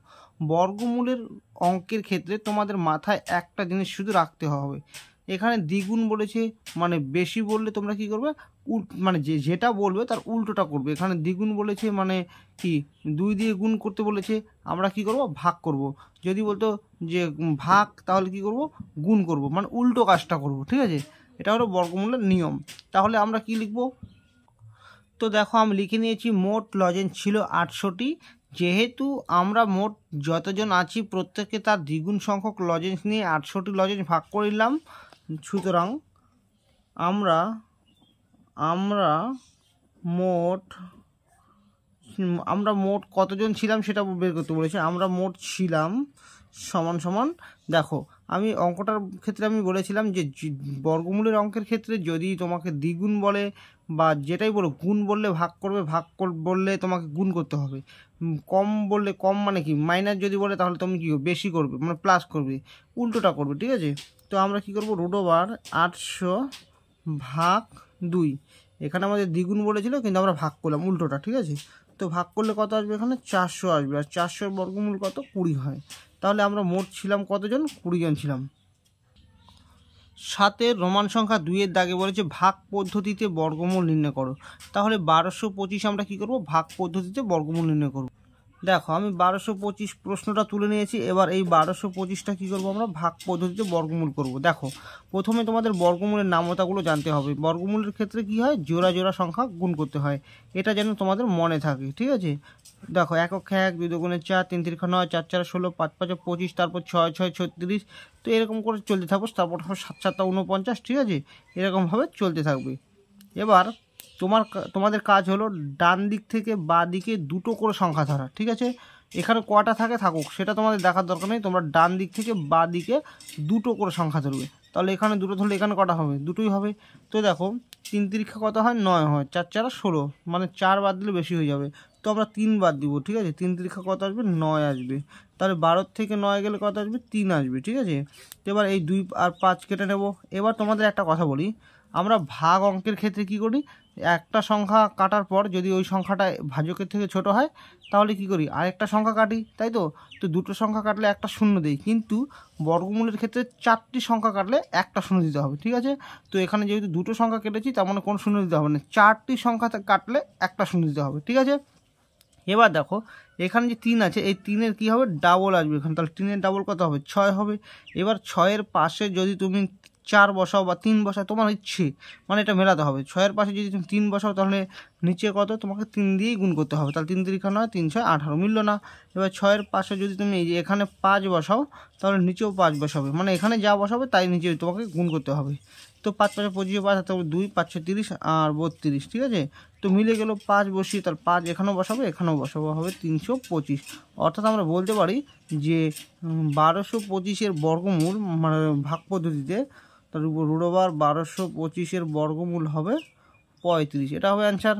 S1: বর্গমূলের অঙ্কের ক্ষেত্রে তোমাদের মাথায় একটা জিনিস শুধু রাখতে হবে এখানে দ্বিগুণ বলেছে মানে বেশি বললে তোমরা কি করবে উল মানে যে যেটা বলবে তার উল্টোটা করবে এখানে দ্বিগুণ বলেছে মানে কি দুই দিয়ে গুণ করতে বলেছে আমরা কি করব ভাগ করব। যদি বলতো যে ভাগ তাহলে কি করব গুণ করব মানে উল্টো কাজটা করব ঠিক আছে এটা হলো বর্গমূলের নিয়ম তাহলে আমরা কি লিখব তো দেখো আমি লিখে নিয়েছি মোট লজেন ছিল আটশোটি যেহেতু আমরা মোট যতজন আছি প্রত্যেককে তার দ্বিগুণ সংখ্যক লজেন্স নিয়ে আটশোটি লজেন্স ভাগ করে নিলাম সুতরাং আমরা আমরা মোট আমরা মোট কতজন ছিলাম সেটা বের করতে বলেছি আমরা মোট ছিলাম সমান সমান দেখো আমি অঙ্কটার ক্ষেত্রে আমি বলেছিলাম যে বর্গমূলের অঙ্কের ক্ষেত্রে যদি তোমাকে দ্বিগুণ বলে বা যেটাই বলো গুণ বললে ভাগ করবে ভাগ বললে তোমাকে গুণ করতে হবে কম বললে কম মানে কি মাইনাস যদি বলে তাহলে তুমি কী বেশি করবে মানে প্লাস করবে উল্টোটা করবে ঠিক আছে তো আমরা কি করব রুট ওভার আটশো ভাগ দুই এখানে আমাদের দ্বিগুণ বলেছিল কিন্তু আমরা ভাগ করলাম উল্টোটা ঠিক আছে তো ভাগ করলে কত আসবে এখানে চারশো আসবে আর চারশোর বর্গমূল কত কুড়ি হয় তাহলে আমরা মোট ছিলাম কতজন কুড়িজন ছিলাম সাতের রোমান সংখ্যা দুইয়ের দাগে বলেছে ভাগ পদ্ধতিতে বর্গমূল নির্ণয় করো তাহলে বারোশো পঁচিশ আমরা কি করব ভাগ পদ্ধতিতে বর্গমূল নির্ণয় করব দেখো আমি বারোশো পঁচিশ প্রশ্নটা তুলে নিয়েছি এবার এই বারোশো পঁচিশটা কী করবো আমরা ভাগ পদ্ধতিতে বর্গমূল করব দেখো প্রথমে তোমাদের বর্গমূলের নামতাগুলো জানতে হবে বর্গমূলের ক্ষেত্রে কি হয় জোড়া জোড়া সংখ্যা গুণ করতে হয় এটা যেন তোমাদের মনে থাকে ঠিক আছে দেখো এক অক্ষে এক দুই দুগুণে চার তিন তিরিখা নয় চার চার ষোলো পাঁচ পাঁচ পঁচিশ তারপর ছয় ছয় ছত্রিশ তো এরকম করে চলতে থাকবো তারপর সাত সাতটা উনপঞ্চাশ ঠিক আছে এরকমভাবে চলতে থাকবে এবার তোমার তোমাদের কাজ হলো ডান দিক থেকে বা দিকে দুটো করে সংখ্যা ধরা ঠিক আছে এখানে কটা থাকে থাকুক সেটা তোমাদের দেখার দরকার নেই তোমরা ডান দিক থেকে বা দিকে দুটো করে সংখ্যা ধরবে তাহলে এখানে দুটো ধরলে এখানে কটা হবে দুটোই হবে তো দেখো তিন তিরিক্ষা কত হয় নয় হয় চার চারা ষোলো মানে চার বাদ দিলে বেশি হয়ে যাবে তো আমরা তিন বাদ দিব ঠিক আছে তিন তিরিক্ষা কত আসবে নয় আসবে তাহলে বারোর থেকে নয় গেলে কত আসবে তিন আসবে ঠিক আছে তো এবার এই দুই আর পাঁচ কেটে নেব এবার তোমাদের একটা কথা বলি আমরা ভাগ অঙ্কের ক্ষেত্রে কি করি একটা সংখ্যা কাটার পর যদি ওই সংখ্যাটা ভাজকের থেকে ছোট হয় তাহলে কি করি আরেকটা সংখ্যা কাটি তাই তো তো দুটো সংখ্যা কাটলে একটা শূন্য দিই কিন্তু বর্গমূলের ক্ষেত্রে চারটি সংখ্যা কাটলে একটা শূন্য দিতে হবে ঠিক আছে তো এখানে যেহেতু দুটো সংখ্যা কেটেছি তার মানে কোনো শূন্য দিতে হবে না চারটি সংখ্যা কাটলে একটা শূন্য দিতে হবে ঠিক আছে এবার দেখো এখানে যে তিন আছে এই তিনের কি হবে ডাবল আসবে এখানে তাহলে তিনের ডাবল কত হবে ছয় হবে এবার ছয়ের পাশে যদি তুমি চার বসাও বা তিন বসাও তোমার ইচ্ছে মানে এটা মেলাতে হবে ছয়ের পাশে যদি তুমি তিন বসাও তাহলে নিচে কত তোমাকে তিন দিয়েই গুণ করতে হবে তাহলে তিন তিরিখা নয় তিন ছয় আঠারো মিলল না এবার ছয়ের পাশে যদি তুমি এই যে এখানে পাঁচ বসাও তাহলে নিচেও পাঁচ বসাবে মানে এখানে যা বসাবে তাই নিচে তোমাকে গুণ করতে হবে তো পাঁচ পাঁচে পঁচিশ পাঁচ তারপরে দুই পাঁচশো তিরিশ আর বত্রিশ ঠিক আছে তো মিলে গেল পাঁচ বসিয়ে তার পাঁচ এখানেও বসাবে এখানেও বসাবো হবে তিনশো পঁচিশ অর্থাৎ আমরা বলতে পারি যে বারোশো পঁচিশের বর্গমূল মানে ভাগ পদ্ধতিতে তার উপর রুট ওভার বারোশো পঁচিশের বর্গমূল হবে পঁয়ত্রিশ এটা হবে অ্যান্সার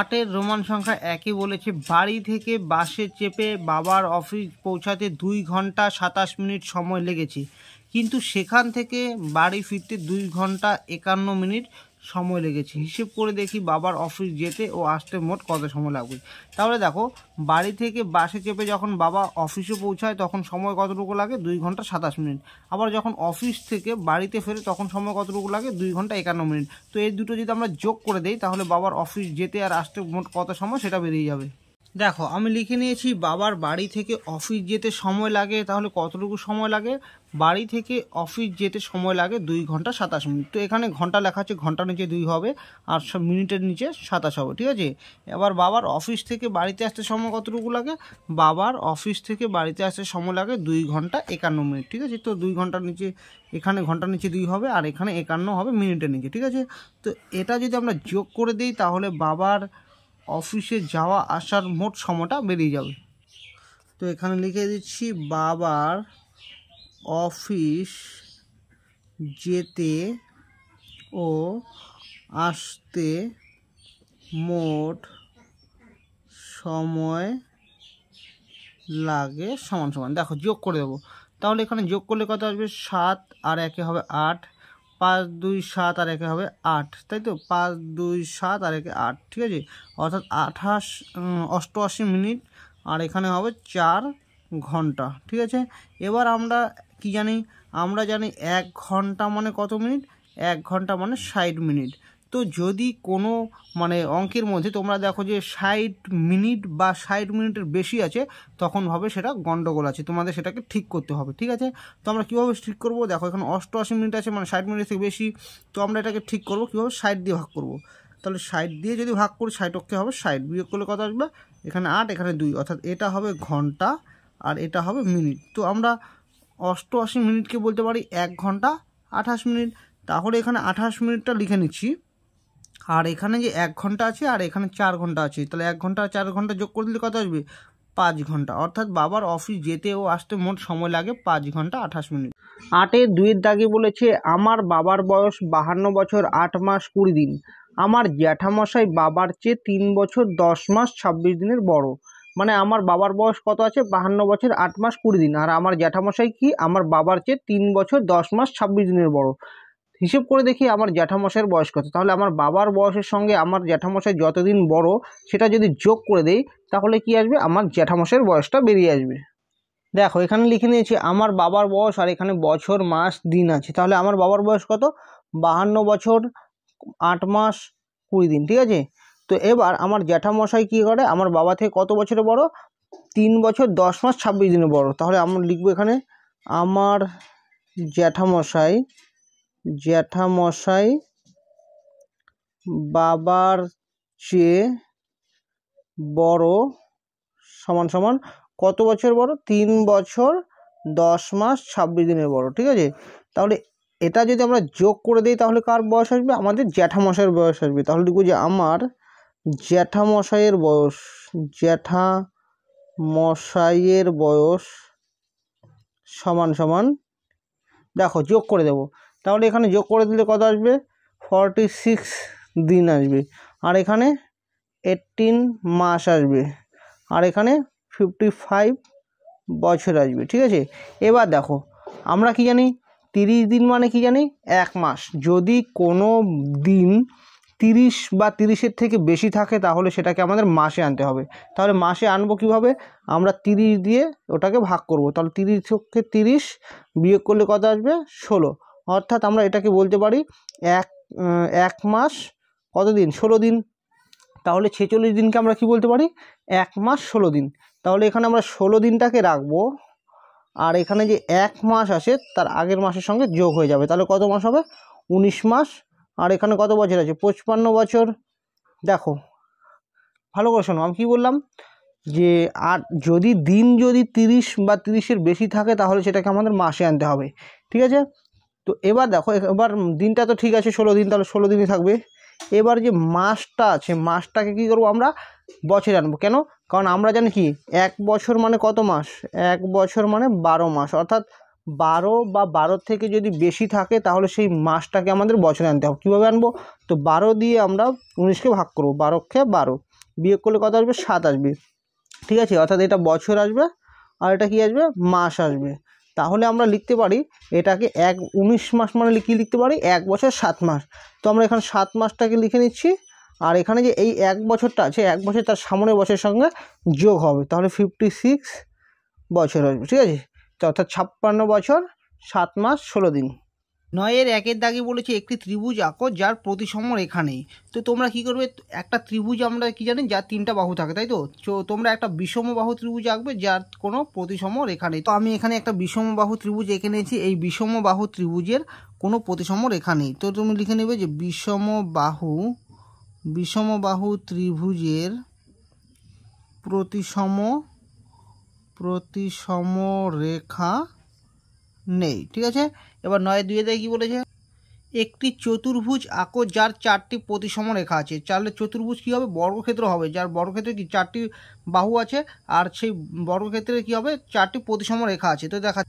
S1: আটের রোমান সংখ্যা একই বলেছে বাড়ি থেকে বাসে চেপে বাবার অফিস পৌঁছাতে দুই ঘন্টা সাতাশ মিনিট সময় লেগেছে কিন্তু সেখান থেকে বাড়ি ফিরতে দুই ঘন্টা একান্ন মিনিট সময় লেগেছে হিসেব করে দেখি বাবার অফিস যেতে ও আসতে মোট কত সময় লাগবে তাহলে দেখো বাড়ি থেকে বাসে চেপে যখন বাবা অফিসে পৌঁছায় তখন সময় কতটুকু লাগে দুই ঘন্টা সাতাশ মিনিট আবার যখন অফিস থেকে বাড়িতে ফেরে তখন সময় কতটুকু লাগে দুই ঘন্টা একান্ন মিনিট তো এই দুটো যদি আমরা যোগ করে দিই তাহলে বাবার অফিস যেতে আর আসতে মোট কত সময় সেটা বেরিয়ে যাবে দেখো আমি লিখে নিয়েছি বাবার বাড়ি থেকে অফিস যেতে সময় লাগে তাহলে কতটুকু সময় লাগে বাড়ি থেকে অফিস যেতে সময় লাগে দুই ঘন্টা সাতাশ মিনিট তো এখানে ঘন্টা লেখা আছে ঘন্টার নিচে দুই হবে আর সব মিনিটের নিচে সাতাশ হবে ঠিক আছে এবার বাবার অফিস থেকে বাড়িতে আসতে সময় কতটুকু লাগে বাবার অফিস থেকে বাড়িতে আসতে সময় লাগে দুই ঘন্টা একান্ন মিনিট ঠিক আছে তো দুই ঘন্টার নিচে এখানে ঘন্টার নিচে দুই হবে আর এখানে একান্ন হবে মিনিটের নিচে ঠিক আছে তো এটা যদি আমরা যোগ করে দিই তাহলে বাবার অফিসে যাওয়া আসার মোট সময়টা বেরিয়ে যাবে তো এখানে লিখে দিচ্ছি বাবার অফিস যেতে ও আসতে মোট সময় লাগে সমান সমান দেখো যোগ করে দেবো তাহলে এখানে যোগ করলে কত আসবে সাত আর একে হবে আট পাঁচ দুই সাত আর একে হবে আট তাই তো পাঁচ দুই সাত আর একে আট ঠিক আছে অর্থাৎ আঠাশ অষ্টআশি মিনিট আর এখানে হবে চার ঘন্টা ঠিক আছে এবার আমরা কি জানি আমরা জানি এক ঘন্টা মানে কত মিনিট এক ঘন্টা মানে ষাট মিনিট তো যদি কোনো মানে অঙ্কের মধ্যে তোমরা দেখো যে ষাট মিনিট বা ষাট মিনিটের বেশি আছে তখন হবে সেটা গণ্ডগোল আছে তোমাদের সেটাকে ঠিক করতে হবে ঠিক আছে তো আমরা কীভাবে ঠিক করব দেখো এখানে অষ্টআশি মিনিট আছে মানে ষাট মিনিট থেকে বেশি তো আমরা এটাকে ঠিক করব কীভাবে ষাট দিয়ে ভাগ করব তাহলে ষাট দিয়ে যদি ভাগ করি ষাট অক্ষে হবে ষাট বিয়োগ করলে কত আসবে এখানে আট এখানে দুই অর্থাৎ এটা হবে ঘন্টা আর এটা হবে মিনিট তো আমরা অষ্টআশি মিনিটকে বলতে পারি এক ঘন্টা আঠাশ মিনিট তাহলে এখানে আঠাশ মিনিটটা লিখে নিচ্ছি আর এখানে যে এক ঘন্টা আছে আর এখানে চার ঘন্টা আছে তাহলে এক ঘন্টা আর চার ঘন্টা যোগ করে দিলে কত আসবে পাঁচ ঘন্টা অর্থাৎ বাবার অফিস যেতে ও আসতে মোট সময় লাগে পাঁচ ঘন্টা আঠাশ মিনিট আটে দুইয়ের দাগে বলেছে আমার বাবার বয়স বাহান্ন বছর আট মাস কুড়ি দিন আমার জ্যাঠামশাই বাবার চেয়ে তিন বছর দশ মাস ছাব্বিশ দিনের বড় মানে আমার বাবার বয়স কত আছে বাহান্ন বছর আট মাস কুড়ি দিন আর আমার জ্যাঠামশাই কি আমার বাবার চেয়ে তিন বছর দশ মাস ছাব্বিশ দিনের বড় হিসেব করে দেখি আমার জ্যাঠামশাইয়ের বয়স কত তাহলে আমার বাবার বয়সের সঙ্গে আমার জ্যাঠামশাই যতদিন বড় সেটা যদি যোগ করে দেই তাহলে কি আসবে আমার জ্যাঠামশাইয়ের বয়সটা বেরিয়ে আসবে দেখো এখানে লিখে নিয়েছি আমার বাবার বয়স আর এখানে বছর মাস দিন আছে তাহলে আমার বাবার বয়স কত বাহান্ন বছর আট মাস কুড়ি দিন ঠিক আছে তো এবার আমার জ্যাঠামশাই কি করে আমার বাবা থেকে কত বছরে বড় তিন বছর দশ মাস ছাব্বিশ দিনে বড় তাহলে আমরা লিখবো এখানে আমার জ্যাঠামশাই জ্যাঠামশাই বাবার চেয়ে বড় সমান সমান কত বছর বড় তিন বছর দশ মাস ছাব্বিশ দিনের বড় ঠিক আছে তাহলে এটা যদি আমরা যোগ করে দিই তাহলে কার বয়স আসবে আমাদের জ্যাঠামশাইয়ের বয়স আসবে তাহলে লিখবো যে আমার জ্যাঠামশাইয়ের বয়স জ্যাঠা মশাইয়ের বয়স সমান সমান দেখো যোগ করে দেবো তাহলে এখানে যোগ করে দিলে কত আসবে ফর্টি সিক্স দিন আসবে আর এখানে এইটিন মাস আসবে আর এখানে ফিফটি ফাইভ বছর আসবে ঠিক আছে এবার দেখো আমরা কি জানি তিরিশ দিন মানে কি জানি এক মাস যদি কোনো দিন তিরিশ বা তিরিশের থেকে বেশি থাকে তাহলে সেটাকে আমাদের মাসে আনতে হবে তাহলে মাসে আনবো কিভাবে আমরা তিরিশ দিয়ে ওটাকে ভাগ করব তাহলে তিরিশ থেকে তিরিশ বিয়োগ করলে কত আসবে ষোলো অর্থাৎ আমরা এটাকে বলতে পারি এক এক মাস কত দিন ষোলো দিন তাহলে ছেচল্লিশ দিনকে আমরা কি বলতে পারি এক মাস ষোলো দিন তাহলে এখানে আমরা ষোলো দিনটাকে রাখবো আর এখানে যে এক মাস আসে তার আগের মাসের সঙ্গে যোগ হয়ে যাবে তাহলে কত মাস হবে ১৯ মাস আর এখানে কত বছর আছে পঁচপান্ন বছর দেখো ভালো করে শোনো আমি কী বললাম যে আর যদি দিন যদি তিরিশ বা তিরিশের বেশি থাকে তাহলে সেটাকে আমাদের মাসে আনতে হবে ঠিক আছে তো এবার দেখো এবার দিনটা তো ঠিক আছে ষোলো দিন তাহলে ষোলো দিনই থাকবে এবার যে মাসটা আছে মাসটাকে কি করব আমরা বছরে আনবো কেন কারণ আমরা জানি কি এক বছর মানে কত মাস এক বছর মানে বারো মাস অর্থাৎ বারো বা বারো থেকে যদি বেশি থাকে তাহলে সেই মাসটাকে আমাদের বছরে আনতে হবে কীভাবে আনবো তো বারো দিয়ে আমরা উনিশকে ভাগ করবো বারোকে বারো বিয়োগ করলে কত আসবে সাত আসবে ঠিক আছে অর্থাৎ এটা বছর আসবে আর এটা কি আসবে মাস আসবে তাহলে আমরা লিখতে পারি এটাকে এক উনিশ মাস মানে কি লিখতে পারি এক বছর সাত মাস তো আমরা এখানে সাত মাসটাকে লিখে নিচ্ছি আর এখানে যে এই এক বছরটা আছে এক বছর তার সামনের বছরের সঙ্গে যোগ হবে তাহলে ফিফটি সিক্স বছর হবে ঠিক আছে অর্থাৎ ছাপ্পান্ন বছর সাত মাস ষোলো দিন নয়ের একের দাগে বলেছে একটি ত্রিভুজ আঁকো যার প্রতিসম রেখা নেই তো তোমরা কি করবে একটা ত্রিভুজ আমরা কি জানি যার তিনটা বাহু থাকে তাই তো তোমরা একটা বিষম বাহু ত্রিভুজ আঁকবে যার কোনো প্রতিসম রেখা নেই তো আমি এখানে একটা বিষম বাহু ত্রিভুজ এঁকে নিয়েছি এই বিষম বাহু ত্রিভুজের কোনো প্রতিসম রেখা নেই তো তুমি লিখে নেবে যে বিষম বাহু বিষম বাহু ত্রিভুজের প্রতিসম প্রতিসম রেখা নেই ঠিক আছে এবার নয় দুয়ে দেয় কী বলেছে একটি চতুর্ভুজ আঁকো যার চারটি প্রতিসম রেখা আছে তাহলে চতুর্ভুজ কী হবে বর্গক্ষেত্র হবে যার বর্গক্ষেত্রে কি চারটি বাহু আছে আর সেই বর্গক্ষেত্রে কি হবে চারটি প্রতিসম রেখা আছে তো দেখা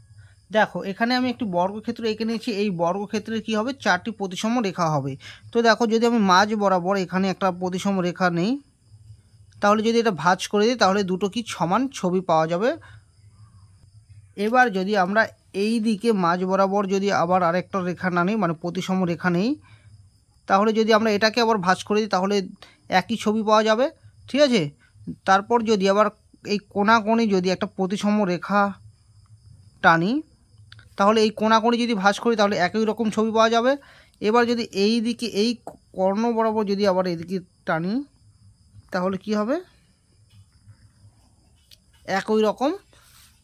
S1: দেখো এখানে আমি একটি বর্গক্ষেত্র এঁকে নিয়েছি এই বর্গক্ষেত্রে কি হবে চারটি প্রতিসম রেখা হবে তো দেখো যদি আমি মাঝ বরাবর এখানে একটা প্রতিসম রেখা নেই তাহলে যদি এটা ভাঁজ করে দিই তাহলে দুটো কি সমান ছবি পাওয়া যাবে এবার যদি আমরা এই দিকে মাঝ বরাবর যদি আবার আরেকটা রেখা না নিই মানে প্রতিসম রেখা নেই তাহলে যদি আমরা এটাকে আবার ভাঁজ করে দিই তাহলে একই ছবি পাওয়া যাবে ঠিক আছে তারপর যদি আবার এই কোণে যদি একটা প্রতিসম রেখা টানি তাহলে এই কোণে যদি ভাঁজ করি তাহলে একই রকম ছবি পাওয়া যাবে এবার যদি এই দিকে এই কর্ণ বরাবর যদি আবার এদিকে টানি তাহলে কি হবে একই রকম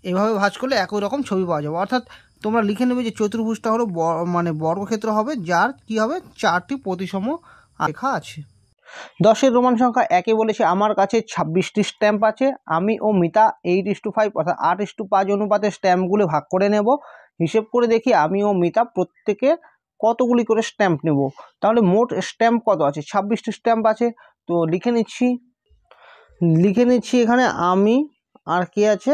S1: এভাবে ভাঁজ করলে একই রকম ছবি পাওয়া যাবে অর্থাৎ তোমরা লিখে নেবে যে চতুর্ভুজটা হলো মানে বর্গক্ষেত্র হবে যার কি হবে চারটি প্রতিসম রেখা আছে দশের রোমান সংখ্যা একে বলেছে আমার কাছে ছাব্বিশটি স্ট্যাম্প আছে আমি ও মিতা এইট ইস টু ফাইভ অর্থাৎ আট ইস টু পাঁচ অনুপাতে স্ট্যাম্পগুলো ভাগ করে নেব হিসেব করে দেখি আমি ও মিতা প্রত্যেকে কতগুলি করে স্ট্যাম্প নেব তাহলে মোট স্ট্যাম্প কত আছে ছাব্বিশটি স্ট্যাম্প আছে তো লিখে নিচ্ছি লিখে নিচ্ছি এখানে আমি আর কে আছে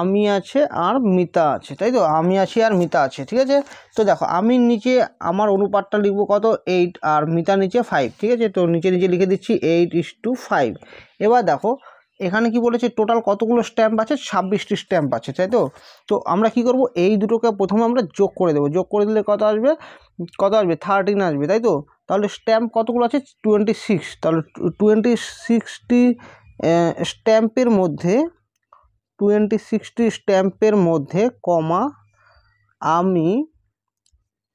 S1: আমি আছে আর মিতা আছে তাই তো আমি আছি আর মিতা আছে ঠিক আছে তো দেখো আমি নিচে আমার অনুপাতটা লিখবো কত এইট আর মিতা নিচে ফাইভ ঠিক আছে তো নিচে নিচে লিখে দিচ্ছি এইট ইস টু ফাইভ এবার দেখো এখানে কি বলেছে টোটাল কতগুলো স্ট্যাম্প আছে ছাব্বিশটি স্ট্যাম্প আছে তাই তো তো আমরা কি করব এই দুটোকে প্রথমে আমরা যোগ করে দেবো যোগ করে দিলে কত আসবে কত আসবে থার্টিন আসবে তাই তো তাহলে স্ট্যাম্প কতগুলো আছে টোয়েন্টি সিক্স তাহলে টোয়েন্টি সিক্সটি স্ট্যাম্পের মধ্যে টোয়েন্টি সিক্সটি স্ট্যাম্পের মধ্যে কমা আমি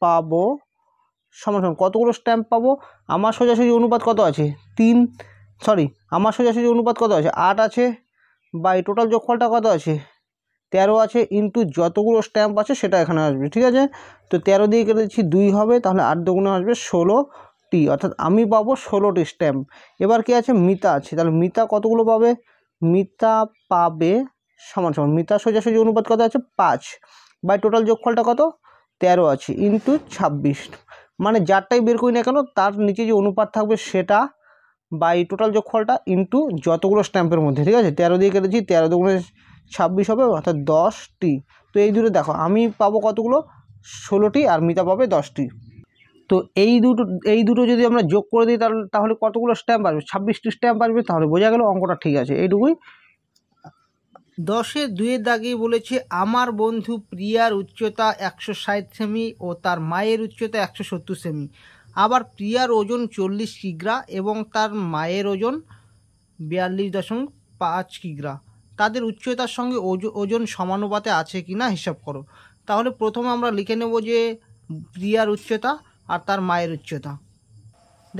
S1: পাব সমান সমান কতগুলো স্ট্যাম্প পাবো আমার সোজাসুজি অনুপাত কত আছে তিন সরি আমার সোজাসুজি অনুপাত কত আছে আট আছে বাই টোটাল যোগফলটা কত আছে তেরো আছে ইন্টু যতগুলো স্ট্যাম্প আছে সেটা এখানে আসবে ঠিক আছে তো তেরো দিয়ে কেটে দিচ্ছি দুই হবে তাহলে আট দুগুণে আসবে ষোলোটি অর্থাৎ আমি পাবো ষোলোটি স্ট্যাম্প এবার কি আছে মিতা আছে তাহলে মিতা কতগুলো পাবে মিতা পাবে সমান সমান মিতা সোজাসুজি অনুপাত কত আছে পাঁচ বাই টোটাল যোগফলটা কত তেরো আছে ইন্টু ছাব্বিশ মানে যারটাই বের করি না কেন তার নিচে যে অনুপাত থাকবে সেটা বাই টোটাল যোগফলটা ইন্টু যতগুলো স্ট্যাম্পের মধ্যে ঠিক আছে তেরো দিয়ে কেটেছি তেরো দুগুণে ছাব্বিশ হবে অর্থাৎ দশটি তো এই দুটো দেখো আমি পাবো কতগুলো ষোলোটি আর মিতা পাবে দশটি তো এই দুটো এই দুটো যদি আমরা যোগ করে দিই তাহলে কতগুলো স্ট্যাম্প আসবে ছাব্বিশটি স্ট্যাম্প আসবে তাহলে বোঝা গেল অঙ্কটা ঠিক আছে এইটুকুই দশে দুয়ে দাগে বলেছে আমার বন্ধু প্রিয়ার উচ্চতা একশো ষাট সেমি ও তার মায়ের উচ্চতা একশো সত্তর সেমি আবার প্রিয়ার ওজন চল্লিশ কিগ্রা এবং তার মায়ের ওজন বিয়াল্লিশ দশমিক পাঁচ কিগ্রা তাদের উচ্চতার সঙ্গে ওজন সমানুপাতে আছে কি না হিসাব করো তাহলে প্রথমে আমরা লিখে নেব যে প্রিয়ার উচ্চতা আর তার মায়ের উচ্চতা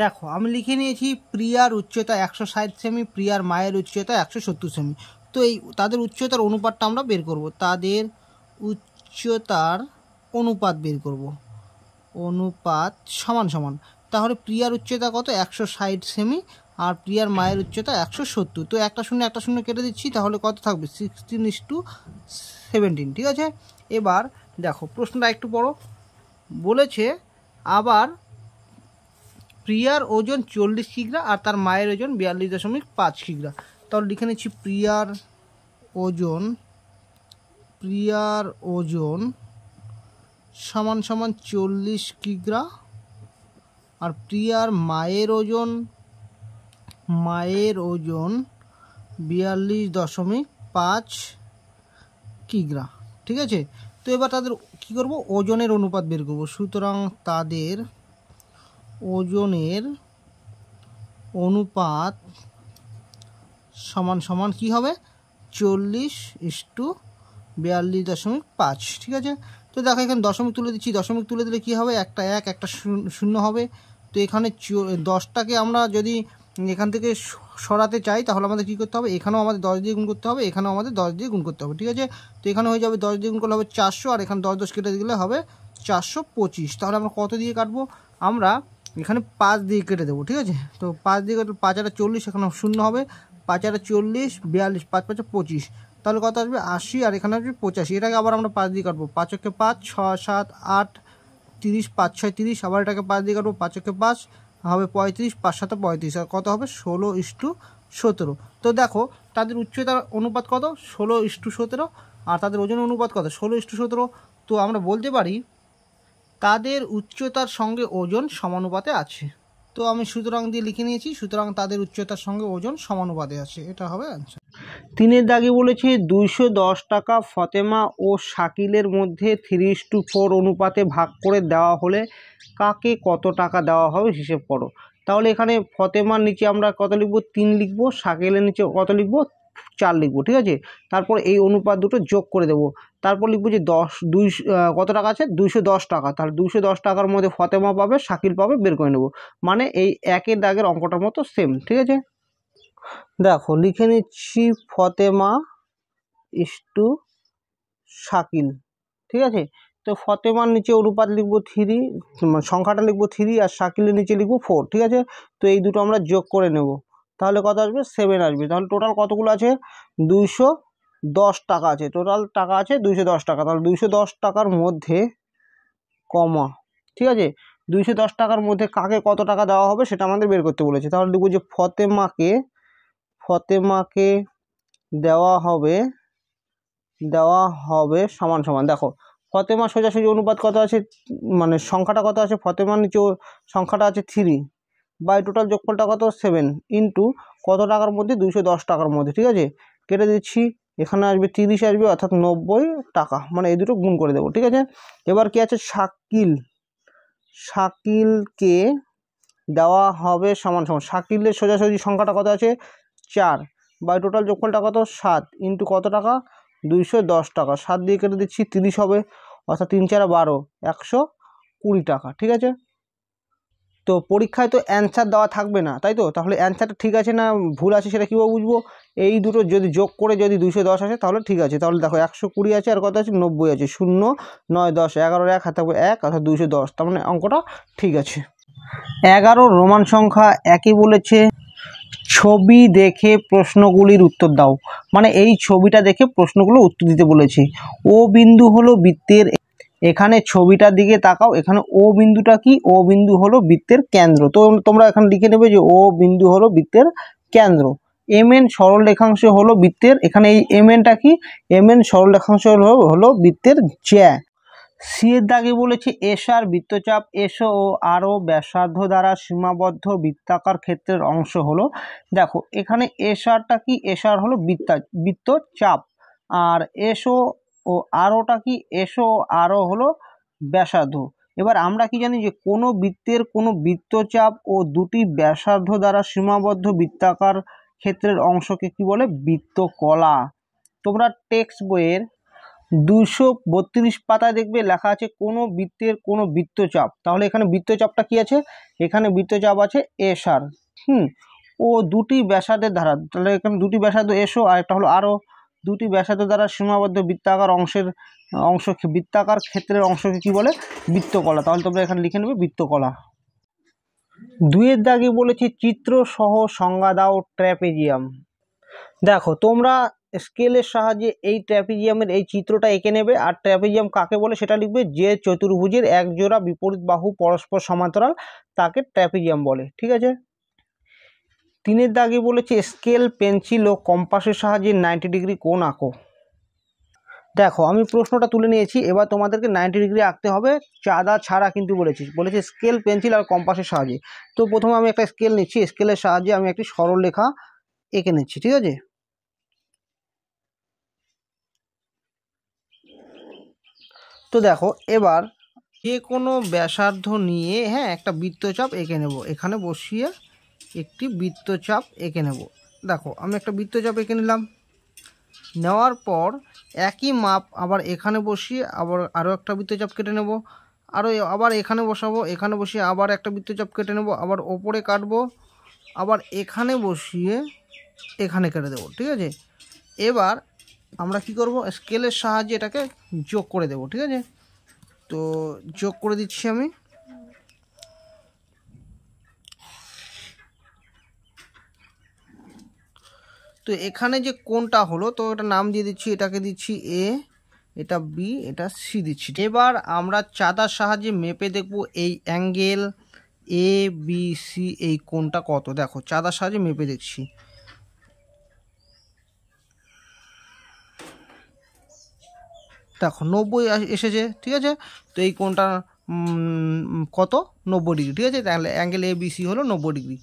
S1: দেখো আমি লিখে নিয়েছি প্রিয়ার উচ্চতা একশো ষাট সেমি প্রিয়ার মায়ের উচ্চতা একশো সত্তর সেমি তো এই তাদের উচ্চতার অনুপাতটা আমরা বের করব তাদের উচ্চতার অনুপাত বের করব অনুপাত সমান সমান তাহলে প্রিয়ার উচ্চতা কত একশো ষাট সেমি আর প্রিয়ার মায়ের উচ্চতা একশো সত্তর তো একটা শূন্য একটা শূন্য কেটে দিচ্ছি তাহলে কত থাকবে সিক্সটিন ইস টু সেভেন্টিন ঠিক আছে এবার দেখো প্রশ্নটা একটু বড় বলেছে আবার প্রিয়ার ওজন চল্লিশ কিগ্রা আর তার মায়ের ওজন বিয়াল্লিশ দশমিক পাঁচ কিগ্রা তাহলে লিখে নিচ্ছি প্রিয়ার ওজন প্রিয়ার ওজন সমান সমান চল্লিশ কিগ্রা আর প্রিয়ার মায়ের ওজন মায়ের ওজন বিয়াল্লিশ দশমিক পাঁচ কিগ্রা ঠিক আছে তো এবার তাদের কি করব ওজনের অনুপাত বের করব সুতরাং তাদের ওজনের অনুপাত সমান সমান কি হবে চল্লিশ ইস্টু বিয়াল্লিশ দশমিক পাঁচ ঠিক আছে তো দেখো এখানে দশমিক তুলে দিচ্ছি দশমিক তুলে দিলে কি হবে একটা এক একটা শূন্য হবে তো এখানে দশটাকে আমরা যদি এখান থেকে সরাতে চাই তাহলে আমাদের কী করতে হবে এখানেও আমাদের দশ দিয়ে গুণ করতে হবে এখানেও আমাদের দশ দিয়ে গুণ করতে হবে ঠিক আছে তো এখানে হয়ে যাবে দশ দিয়ে গুণ করলে হবে চারশো আর এখানে দশ দশ কেটে দিলে হবে চারশো পঁচিশ তাহলে আমরা কত দিয়ে কাটবো আমরা এখানে পাঁচ দিয়ে কেটে দেবো ঠিক আছে তো পাঁচ দিয়ে কাটলে পাঁচ একটা চল্লিশ এখানে শূন্য হবে পাঁচ আটে চল্লিশ বিয়াল্লিশ পাঁচ পাঁচে পঁচিশ তাহলে কত আসবে আশি আর এখানে আসবে পঁচাশি এটাকে আবার আমরা পাঁচ দিয়ে কাটবো পাঁচকে পাঁচ ছ সাত আট তিরিশ পাঁচ ছয় তিরিশ আবার এটাকে পাঁচ দিয়ে কাটবো পাঁচকে পাঁচ হবে পঁয়ত্রিশ পাঁচ সাথে পঁয়ত্রিশ আর কত হবে ষোলো ইস্টু সতেরো তো দেখো তাদের উচ্চতার অনুপাত কত ষোলো ইস্টু সতেরো আর তাদের ওজন অনুপাত কত ষোলো ইস্টু সতেরো তো আমরা বলতে পারি তাদের উচ্চতার সঙ্গে ওজন সমানুপাতে আছে তো আমি সুতরাং দিয়ে লিখে নিয়েছি সুতরাং তাদের উচ্চতার সঙ্গে ওজন সমানুপাতে আছে এটা হবে অ্যান্সার তিনের দাগে বলেছে দুইশো দশ টাকা ফতেমা ও শাকিলের মধ্যে থ্রি টু ফোর অনুপাতে ভাগ করে দেওয়া হলে কাকে কত টাকা দেওয়া হবে হিসেব করো তাহলে এখানে ফতেমার নিচে আমরা কত লিখব তিন লিখব শাকিলের নিচে কত লিখব চার লিখবো ঠিক আছে তারপর এই অনুপাত দুটো যোগ করে দেবো তারপর লিখবো যে দশ দুই কত টাকা আছে দুইশো দশ টাকা তাহলে দুইশো দশ টাকার মধ্যে ফতেমা পাবে শাকিল পাবে বের করে নেবো মানে এই একের দাগের অঙ্কটার মতো সেম ঠিক আছে দেখো লিখে নিচ্ছি ফতেমা ইস টু শাকিল ঠিক আছে তো ফতেমার নিচে অনুপাত লিখবো থ্রি মানে সংখ্যাটা লিখবো থ্রি আর শাকিলের নিচে লিখবো ফোর ঠিক আছে তো এই দুটো আমরা যোগ করে নেব তাহলে কত আসবে সেভেন আসবে তাহলে টোটাল কতগুলো আছে দুইশো দশ টাকা আছে টোটাল টাকা আছে দুইশো দশ টাকা তাহলে দুইশো দশ টাকার মধ্যে কমা ঠিক আছে দুইশো দশ টাকার মধ্যে কাকে কত টাকা দেওয়া হবে সেটা আমাদের বের করতে বলেছে তাহলে লিখব যে ফতেমাকে ফতেমাকে দেওয়া হবে দেওয়া হবে সমান সমান দেখো ফতেমা সোজাসুজি অনুপাত কত আছে মানে সংখ্যাটা কত আছে ফতেমা নিচে সংখ্যাটা আছে থ্রি বাই টোটাল যোগফলটা কত সেভেন ইন্টু কত টাকার মধ্যে দুশো দশ টাকার মধ্যে ঠিক আছে কেটে দিচ্ছি এখানে আসবে তিরিশ আসবে অর্থাৎ নব্বই টাকা মানে এই দুটো গুণ করে দেবো ঠিক আছে এবার কি আছে শাকিল শাকিলকে দেওয়া হবে সমান সমান শাকিলের সোজাসুজি সংখ্যাটা কত আছে চার বা টোটাল যোগফলটা কত সাত ইন্টু কত টাকা দুইশো দশ টাকা সাত দিয়ে কেটে দিচ্ছি তিরিশ হবে অর্থাৎ তিন চার বারো একশো কুড়ি টাকা ঠিক আছে তো পরীক্ষায় তো অ্যান্সার দেওয়া থাকবে না তাই তো তাহলে অ্যান্সারটা ঠিক আছে না ভুল আছে সেটা কীভাবে বুঝবো এই দুটো যদি যোগ করে যদি দুশো দশ আসে তাহলে ঠিক আছে তাহলে দেখো একশো কুড়ি আছে আর কত আছে নব্বই আছে শূন্য নয় দশ এগারো এক হাতে এক অর্থাৎ দুশো দশ তার মানে অঙ্কটা ঠিক আছে এগারো রোমান সংখ্যা একই বলেছে ছবি দেখে প্রশ্নগুলির উত্তর দাও মানে এই ছবিটা দেখে প্রশ্নগুলো উত্তর দিতে বলেছে ও বিন্দু হলো বৃত্তের এখানে ছবিটার দিকে তাকাও এখানে ও বিন্দুটা কি ও বিন্দু হলো বৃত্তের কেন্দ্র তো তোমরা এখানে লিখে নেবে যে ও বিন্দু হলো বৃত্তের কেন্দ্র এম এন সরল রেখাংশ হলো বৃত্তের এখানে এই এম এনটা কি এম এন সরল রেখাংশ হলো বৃত্তের জ্যা সি এর দাগে বলেছে এস আর বৃত্তচাপ এস ও আরও ব্যাসার্ধ দ্বারা সীমাবদ্ধ বৃত্তাকার ক্ষেত্রের অংশ হলো দেখো এখানে এস আরটা কি এস আর হলো বৃত্তা বৃত্তচাপ আর এস ও ও আরওটা কি এসো আরও হলো ব্যাসার্ধ এবার আমরা কি জানি যে কোনো বৃত্তের কোনো বৃত্তচাপ ও দুটি ব্যাসার্ধ দ্বারা সীমাবদ্ধ বৃত্তাকার ক্ষেত্রের অংশকে কি বলে বৃত্ত কলা তোমরা টেক্সট বইয়ের দুশো বত্রিশ পাতায় দেখবে লেখা আছে কোনো বৃত্তের কোনো বৃত্তচাপ তাহলে এখানে বৃত্তচাপটা কি আছে এখানে বৃত্তচাপ আছে এসআর হুম ও দুটি ব্যাসার্ধের ধারা তাহলে এখানে দুটি ব্যাসার্ধ এসো আর একটা হলো আরও দুটি ব্যাসার্ধ দ্বারা সীমাবদ্ধ বৃত্তাকার অংশের অংশ বৃত্তাকার ক্ষেত্রের অংশকে কি বলে বৃত্তকলা তাহলে তোমরা এখানে লিখে নেবে বৃত্তকলা দুইয়ের দাগে বলেছি চিত্র সহ সংজ্ঞা দাও ট্র্যাপেজিয়াম দেখো তোমরা স্কেলের সাহায্যে এই ট্র্যাপিজিয়ামের এই চিত্রটা এঁকে নেবে আর ট্র্যাপিজিয়াম কাকে বলে সেটা লিখবে যে চতুর্ভুজের একজোড়া বিপরীত বাহু পরস্পর সমান্তরাল তাকে ট্র্যাপেজিয়াম বলে ঠিক আছে তিনের দাগে বলেছে স্কেল পেন্সিল ও কম্পাসের সাহায্যে নাইনটি ডিগ্রি কোন আঁকো দেখো আমি প্রশ্নটা তুলে নিয়েছি এবার তোমাদেরকে নাইনটি ডিগ্রি আঁকতে হবে চাঁদা ছাড়া কিন্তু বলেছি বলেছে স্কেল পেন্সিল আর কম্পাসের সাহায্যে তো প্রথমে আমি একটা স্কেল নিচ্ছি স্কেলের সাহায্যে আমি একটি সরল রেখা এঁকে নিচ্ছি ঠিক আছে তো দেখো এবার যে কোনো ব্যাসার্ধ নিয়ে হ্যাঁ একটা বৃত্তচাপ এঁকে নেব এখানে বসিয়ে একটি বৃত্তচাপ এঁকে নেব দেখো আমি একটা বৃত্তচাপ এঁকে নিলাম নেওয়ার পর একই মাপ আবার এখানে বসিয়ে আবার আরও একটা বৃত্তচাপ কেটে নেব আরও আবার এখানে বসাবো এখানে বসিয়ে আবার একটা বৃত্তচাপ কেটে নেব আবার ওপরে কাটবো আবার এখানে বসিয়ে এখানে কেটে দেবো ঠিক আছে এবার আমরা কি করব স্কেলের সাহায্যে এটাকে যোগ করে দেব ঠিক আছে তো যোগ করে দিচ্ছি আমি তো এখানে যে কোনটা হলো তো এটা নাম দিয়ে দিচ্ছি এটাকে দিচ্ছি এ এটা বি এটা সি দিচ্ছি এবার আমরা চাঁদার সাহায্যে মেপে দেখব এই অ্যাঙ্গেল এ বি সি এই কোনটা কত দেখো চাঁদার সাহায্যে মেপে দেখছি দেখো নব্বই এসেছে ঠিক আছে তো এই কোনটা কত নব্বই ডিগ্রি ঠিক আছে তাহলে অ্যাঙ্গেল এ বি সি হলো নব্বই ডিগ্রি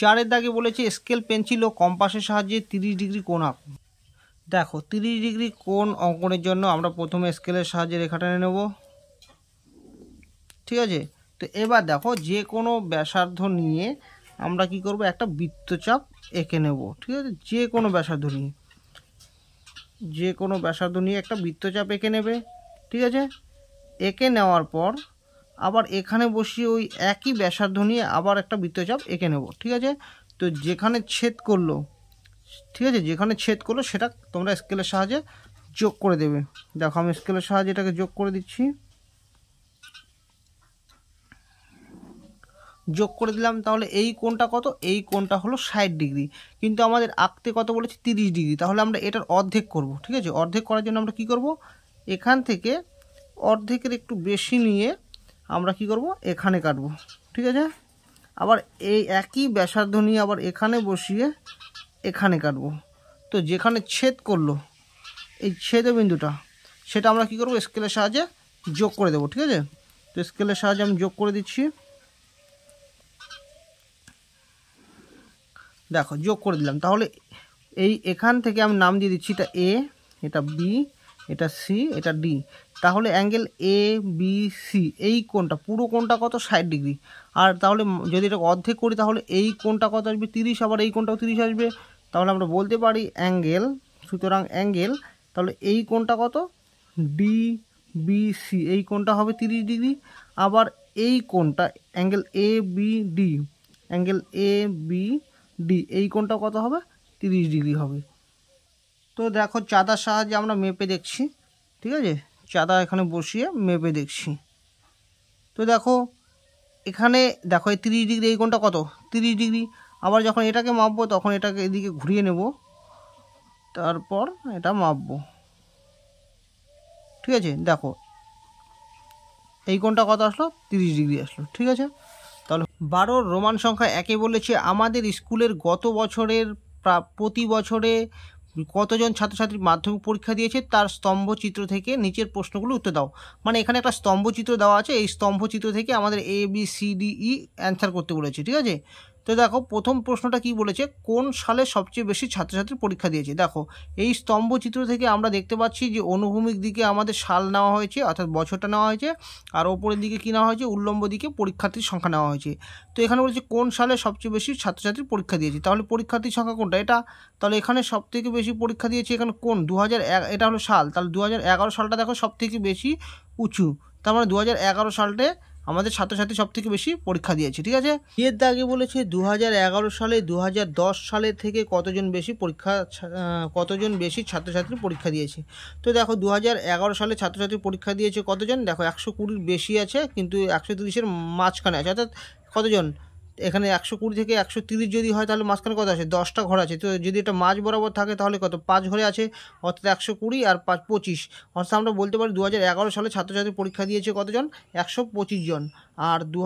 S1: চারের দাগে বলেছে স্কেল পেন্সিল ও কম্পাসের সাহায্যে তিরিশ ডিগ্রি কোণ আঁকুন দেখো তিরিশ ডিগ্রি কোণ অঙ্কনের জন্য আমরা প্রথমে স্কেলের সাহায্যে রেখাটা নেব ঠিক আছে তো এবার দেখো যে কোনো ব্যাসার্ধ নিয়ে আমরা কি করব একটা বৃত্তচাপ এঁকে নেব ঠিক আছে যে কোনো ব্যাসার্ধ নিয়ে যে কোনো ব্যাসার্ধ নিয়ে একটা বৃত্তচাপ এঁকে নেবে ঠিক আছে এঁকে নেওয়ার পর আবার এখানে বসিয়ে ওই একই ব্যাসার্ধ নিয়ে আবার একটা বৃত্তচাপ এঁকে নেব ঠিক আছে তো যেখানে ছেদ করলো ঠিক আছে যেখানে ছেদ করলো সেটা তোমরা স্কেলের সাহায্যে যোগ করে দেবে দেখো আমি স্কেলের সাহায্যে এটাকে যোগ করে দিচ্ছি যোগ করে দিলাম তাহলে এই কোণটা কত এই কোনটা হলো ষাট ডিগ্রি কিন্তু আমাদের আঁকতে কত বলেছে তিরিশ ডিগ্রি তাহলে আমরা এটার অর্ধেক করব ঠিক আছে অর্ধেক করার জন্য আমরা কি করব এখান থেকে অর্ধেকের একটু বেশি নিয়ে আমরা কি করব এখানে কাটব ঠিক আছে আবার এই একই ব্যাসার্ধ নিয়ে আবার এখানে বসিয়ে এখানে কাটব তো যেখানে ছেদ করলো এই ছেদ বিন্দুটা সেটা আমরা কি করব স্কেলের সাহায্যে যোগ করে দেব ঠিক আছে তো স্কেলের সাহায্যে আমি যোগ করে দিচ্ছি দেখো যোগ করে দিলাম তাহলে এই এখান থেকে আমি নাম দিয়ে দিচ্ছি এটা এ এটা বি এটা সি এটা ডি তাহলে অ্যাঙ্গেল এ বি সি এই কোনটা পুরো কোনটা কত ষাট ডিগ্রি আর তাহলে যদি এটা অর্ধেক করি তাহলে এই কোনটা কত আসবে তিরিশ আবার এই কোনটাও তিরিশ আসবে তাহলে আমরা বলতে পারি অ্যাঙ্গেল সুতরাং অ্যাঙ্গেল তাহলে এই কোনটা কত ডি বি সি এই কোনটা হবে তিরিশ ডিগ্রি আবার এই কোনটা angle A B D angle A B D এই কোনটা কত হবে তিরিশ ডিগ্রি হবে তো দেখো চাঁদার সাহায্যে আমরা মেপে দেখছি ঠিক আছে চাদা এখানে বসিয়ে মেপে দেখছি তো দেখো এখানে দেখো এই তিরিশ ডিগ্রি এই কোনটা কত তিরিশ ডিগ্রি আবার যখন এটাকে মাপবো তখন এটাকে এদিকে ঘুরিয়ে নেব তারপর এটা মাপবো ঠিক আছে দেখো এই কোনটা কত আসলো তিরিশ ডিগ্রি আসলো ঠিক আছে তাহলে বারো রোমান সংখ্যা একে বলেছে আমাদের স্কুলের গত বছরের প্রতি বছরে কতজন ছাত্রছাত্রী মাধ্যমিক পরীক্ষা দিয়েছে তার স্তম্ভ চিত্র থেকে নিচের প্রশ্নগুলো উত্তর দাও মানে এখানে একটা স্তম্ভ চিত্র দেওয়া আছে এই স্তম্ভ চিত্র থেকে আমাদের A B C D E answer করতে বলেছে ঠিক আছে তো দেখো প্রথম প্রশ্নটা কি বলেছে কোন সালে সবচেয়ে বেশি ছাত্রছাত্রী পরীক্ষা দিয়েছে দেখো এই স্তম্ভ চিত্র থেকে আমরা দেখতে পাচ্ছি যে অনুভূমিক দিকে আমাদের সাল নেওয়া হয়েছে অর্থাৎ বছরটা নেওয়া হয়েছে আর ওপরের দিকে কী নেওয়া হয়েছে উল্লম্ব দিকে পরীক্ষার্থীর সংখ্যা নেওয়া হয়েছে তো এখানে বলেছে কোন সালে সবচেয়ে বেশি ছাত্রছাত্রী পরীক্ষা দিয়েছে তাহলে পরীক্ষার্থীর সংখ্যা কোনটা এটা তাহলে এখানে সবথেকে বেশি পরীক্ষা দিয়েছে এখানে কোন দু এটা হলো সাল তাহলে দু সালটা দেখো সবথেকে বেশি উঁচু তার মানে দু সালটে আমাদের ছাত্রছাত্রী সব থেকে বেশি পরীক্ষা দিয়েছে ঠিক আছে এর দাগে বলেছে দু সালে দু সালে থেকে কতজন বেশি পরীক্ষা কতজন বেশি ছাত্রছাত্রী পরীক্ষা দিয়েছে তো দেখো দু সালে ছাত্রছাত্রী পরীক্ষা দিয়েছে কতজন দেখো একশো কুড়ির বেশি আছে কিন্তু একশো তিরিশের মাঝখানে আছে অর্থাৎ কতজন এখানে একশো কুড়ি থেকে একশো তিরিশ যদি হয় তাহলে মাঝখানে কত আছে দশটা ঘর আছে তো যদি এটা মাঝ বরাবর থাকে তাহলে কত পাঁচ ঘরে আছে অর্থাৎ একশো কুড়ি আর পাঁচ পঁচিশ অর্থাৎ আমরা বলতে পারি দু হাজার সালে ছাত্রছাত্রী পরীক্ষা দিয়েছে কতজন একশো পঁচিশ জন আর দু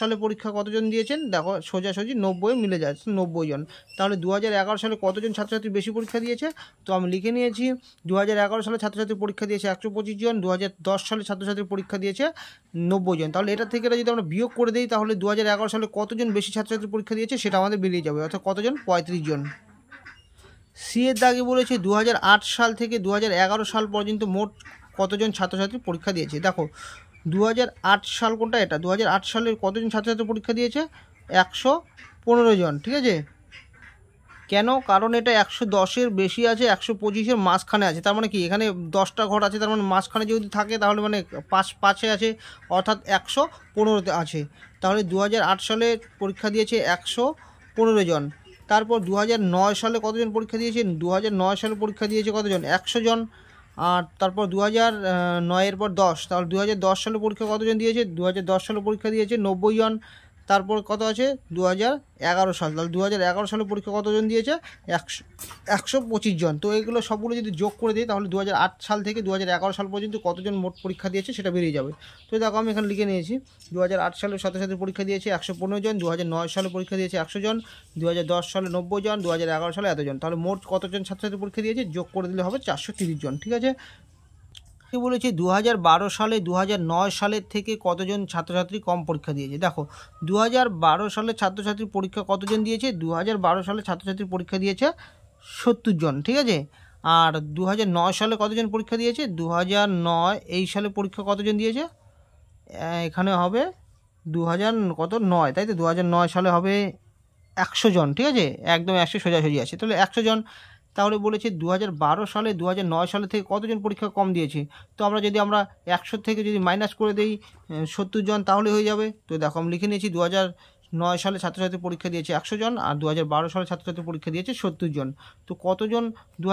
S1: সালে পরীক্ষা কতজন দিয়েছেন দেখো সোজাসুজি নব্বই মিলে যাচ্ছে নব্বই জন তাহলে দু সালে কতজন ছাত্রছাত্রী বেশি পরীক্ষা দিয়েছে তো আমি লিখে নিয়েছি দু সালে ছাত্রছাত্রী পরীক্ষা দিয়েছে একশো পঁচিশ জন দু সালে ছাত্রছাত্রী পরীক্ষা দিয়েছে নব্বই জন তাহলে এটা থেকে যদি আমরা বিয়োগ করে দিই তাহলে দু সালে কত কতজন বেশি ছাত্রছাত্রী পরীক্ষা দিয়েছে সেটা আমাদের বেরিয়ে যাবে অর্থাৎ কতজন পঁয়ত্রিশ জন সি এর দাগে বলেছে দু সাল থেকে দু সাল পর্যন্ত মোট কতজন ছাত্রছাত্রী পরীক্ষা দিয়েছে দেখো দু সাল কোনটা এটা দু সালের কতজন ছাত্রছাত্রী পরীক্ষা দিয়েছে একশো পনেরো জন ঠিক আছে কেন কারণ এটা একশো দশের বেশি আছে একশো পঁচিশের মাঝখানে আছে তার মানে কি এখানে দশটা ঘর আছে তার মানে মাঝখানে যদি থাকে তাহলে মানে পাঁচ পাঁচে আছে অর্থাৎ একশো পনেরোতে আছে তাহলে দু সালে পরীক্ষা দিয়েছে একশো পনেরো জন তারপর দু সালে কতজন পরীক্ষা দিয়েছেন দু সালে পরীক্ষা দিয়েছে কতজন একশো জন আর তারপর দু হাজার নয়ের পর দশ তাহলে দু সালে পরীক্ষা কতজন দিয়েছে দু সালে পরীক্ষা দিয়েছে নব্বই জন তারপর কত আছে দু হাজার সাল তাহলে দু হাজার সালে পরীক্ষা কতজন দিয়েছে একশো একশো জন তো এগুলো সবগুলো যদি যোগ করে দিই তাহলে দু সাল থেকে দু সাল পর্যন্ত কতজন মোট পরীক্ষা দিয়েছে সেটা বেরিয়ে যাবে তো দেখো আমি এখানে লিখে নিয়েছি দু সালের সাথে সাথে পরীক্ষা দিয়েছে একশো জন দু সালে পরীক্ষা দিয়েছে একশো জন দু সালে নব্বই জন দু সালে এতজন তাহলে মোট কতজন ছাত্রছাত্রী পরীক্ষা দিয়েছে যোগ করে দিলে হবে চারশো জন ঠিক আছে আমাকে বলেছে দু সালে দু সালের থেকে কতজন ছাত্রছাত্রী কম পরীক্ষা দিয়েছে দেখো দু সালে ছাত্রছাত্রী পরীক্ষা কতজন দিয়েছে দু সালে ছাত্রছাত্রী পরীক্ষা দিয়েছে সত্তর জন ঠিক আছে আর দু সালে কতজন পরীক্ষা দিয়েছে দু এই সালে পরীক্ষা কতজন দিয়েছে এখানে হবে দু কত নয় তাই তো দু সালে হবে একশো জন ঠিক আছে একদম একশো সোজাসুজি আছে তাহলে একশো জন তাহলে বলেছে দু সালে দু সালে থেকে কতজন পরীক্ষা কম দিয়েছে তো আমরা যদি আমরা একশো থেকে যদি মাইনাস করে দেই সত্তর জন তাহলে হয়ে যাবে তো দেখো আমি লিখে নিয়েছি দু নয় সালে ছাত্রছাত্রী পরীক্ষা দিয়েছে একশো জন আর দু সালে ছাত্রছাত্রী পরীক্ষা দিয়েছে সত্তর জন তো কতজন দু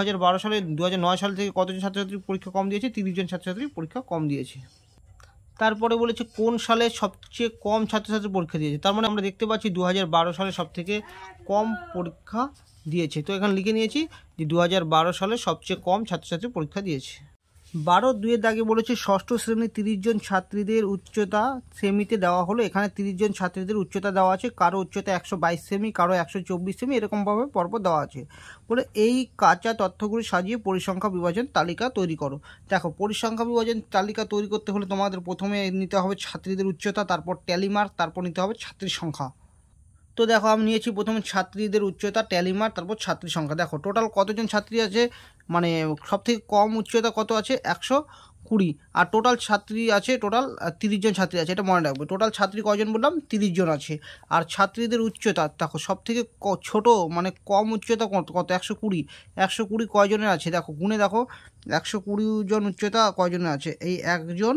S1: সালে দু সাল থেকে কতজন ছাত্রছাত্রী পরীক্ষা কম দিয়েছে তিরিশ জন ছাত্রছাত্রী পরীক্ষা কম দিয়েছে তারপরে বলেছে কোন সালে সবচেয়ে কম ছাত্রছাত্রী পরীক্ষা দিয়েছে তার মানে আমরা দেখতে পাচ্ছি দু সালে সবথেকে কম পরীক্ষা দিয়েছে তো এখানে লিখে নিয়েছি যে দু সালে সবচেয়ে কম ছাত্রছাত্রী পরীক্ষা দিয়েছে বারো দুয়ের দাগে বলেছে ষষ্ঠ শ্রেণীর তিরিশ জন ছাত্রীদের উচ্চতা সেমিতে দেওয়া হলো এখানে তিরিশ জন ছাত্রীদের উচ্চতা দেওয়া আছে কারো উচ্চতা একশো বাইশ সেমি কারো একশো চব্বিশ সেমি এরকমভাবে পরপর দেওয়া আছে বলে এই কাঁচা তথ্যগুলি সাজিয়ে পরিসংখ্যা বিভাজন তালিকা তৈরি করো দেখো পরিসংখ্যা বিভাজন তালিকা তৈরি করতে হলে তোমাদের প্রথমে নিতে হবে ছাত্রীদের উচ্চতা তারপর ট্যালিমার্ক তারপর নিতে হবে ছাত্রীর সংখ্যা তো দেখো আমি নিয়েছি প্রথমে ছাত্রীদের উচ্চতা ট্যালিমার তারপর ছাত্রী সংখ্যা দেখো টোটাল কতজন ছাত্রী আছে মানে সবথেকে কম উচ্চতা কত আছে একশো কুড়ি আর টোটাল ছাত্রী আছে টোটাল তিরিশ জন ছাত্রী আছে এটা মনে রাখবে টোটাল ছাত্রী কজন বললাম তিরিশ জন আছে আর ছাত্রীদের উচ্চতা দেখো সব থেকে ছোট মানে কম উচ্চতা কত কত একশো কুড়ি একশো কুড়ি কয়জনের আছে দেখো গুণে দেখো একশো কুড়ি জন উচ্চতা কয়জনের আছে এই একজন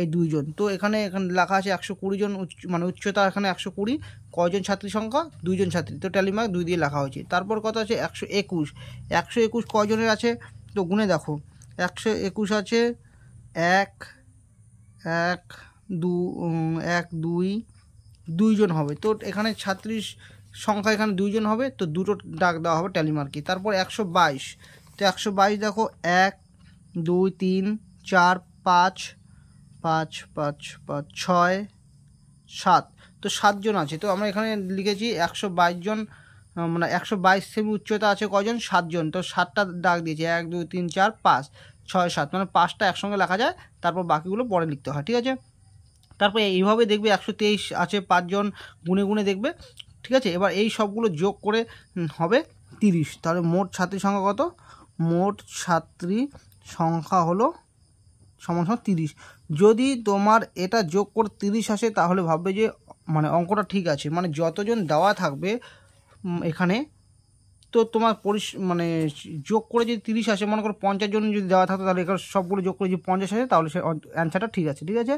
S1: এই দুইজন তো এখানে এখানে লেখা আছে একশো কুড়ি জন উচ্চ মানে উচ্চতা এখানে একশো কুড়ি কয়জন ছাত্রী সংখ্যা দুইজন ছাত্রী তো ট্যালিমার্ক দুই দিয়ে লেখা হয়েছে তারপর কথা আছে একশো একুশ একশো একুশ কয়জনের আছে তো গুণে দেখো একশো একুশ আছে এক এক দু এক দুই দুইজন হবে তো এখানে ছাত্রীর সংখ্যা এখানে দুইজন হবে তো দুটো ডাক দেওয়া হবে ট্যালিমার্কে তারপর একশো বাইশ তো একশো বাইশ দেখো এক দুই তিন চার পাঁচ পাঁচ পাঁচ পাঁচ ছয় সাত তো সাতজন আছে তো আমরা এখানে লিখেছি একশো জন মানে একশো বাইশ সেমি উচ্চতা আছে কজন সাতজন তো সাতটা ডাক দিয়েছে এক দুই তিন চার পাঁচ ছয় সাত মানে পাঁচটা একসঙ্গে লেখা যায় তারপর বাকিগুলো পরে লিখতে হয় ঠিক আছে তারপরে এইভাবে দেখবে একশো তেইশ আছে পাঁচজন গুনে গুনে দেখবে ঠিক আছে এবার এই সবগুলো যোগ করে হবে তিরিশ তাহলে মোট ছাত্রী সংখ্যা কত মোট ছাত্রী সংখ্যা হলো সমান সমান তিরিশ যদি তোমার এটা যোগ করে তিরিশ আসে তাহলে ভাববে যে মানে অঙ্কটা ঠিক আছে মানে যতজন দেওয়া থাকবে এখানে তো তোমার পরিস মানে যোগ করে যদি তিরিশ আসে মনে করো পঞ্চাশ জন যদি দেওয়া থাকতো তাহলে এখানে সবগুলো যোগ করে যদি পঞ্চাশ আসে তাহলে সে অ্যান্সারটা ঠিক আছে ঠিক আছে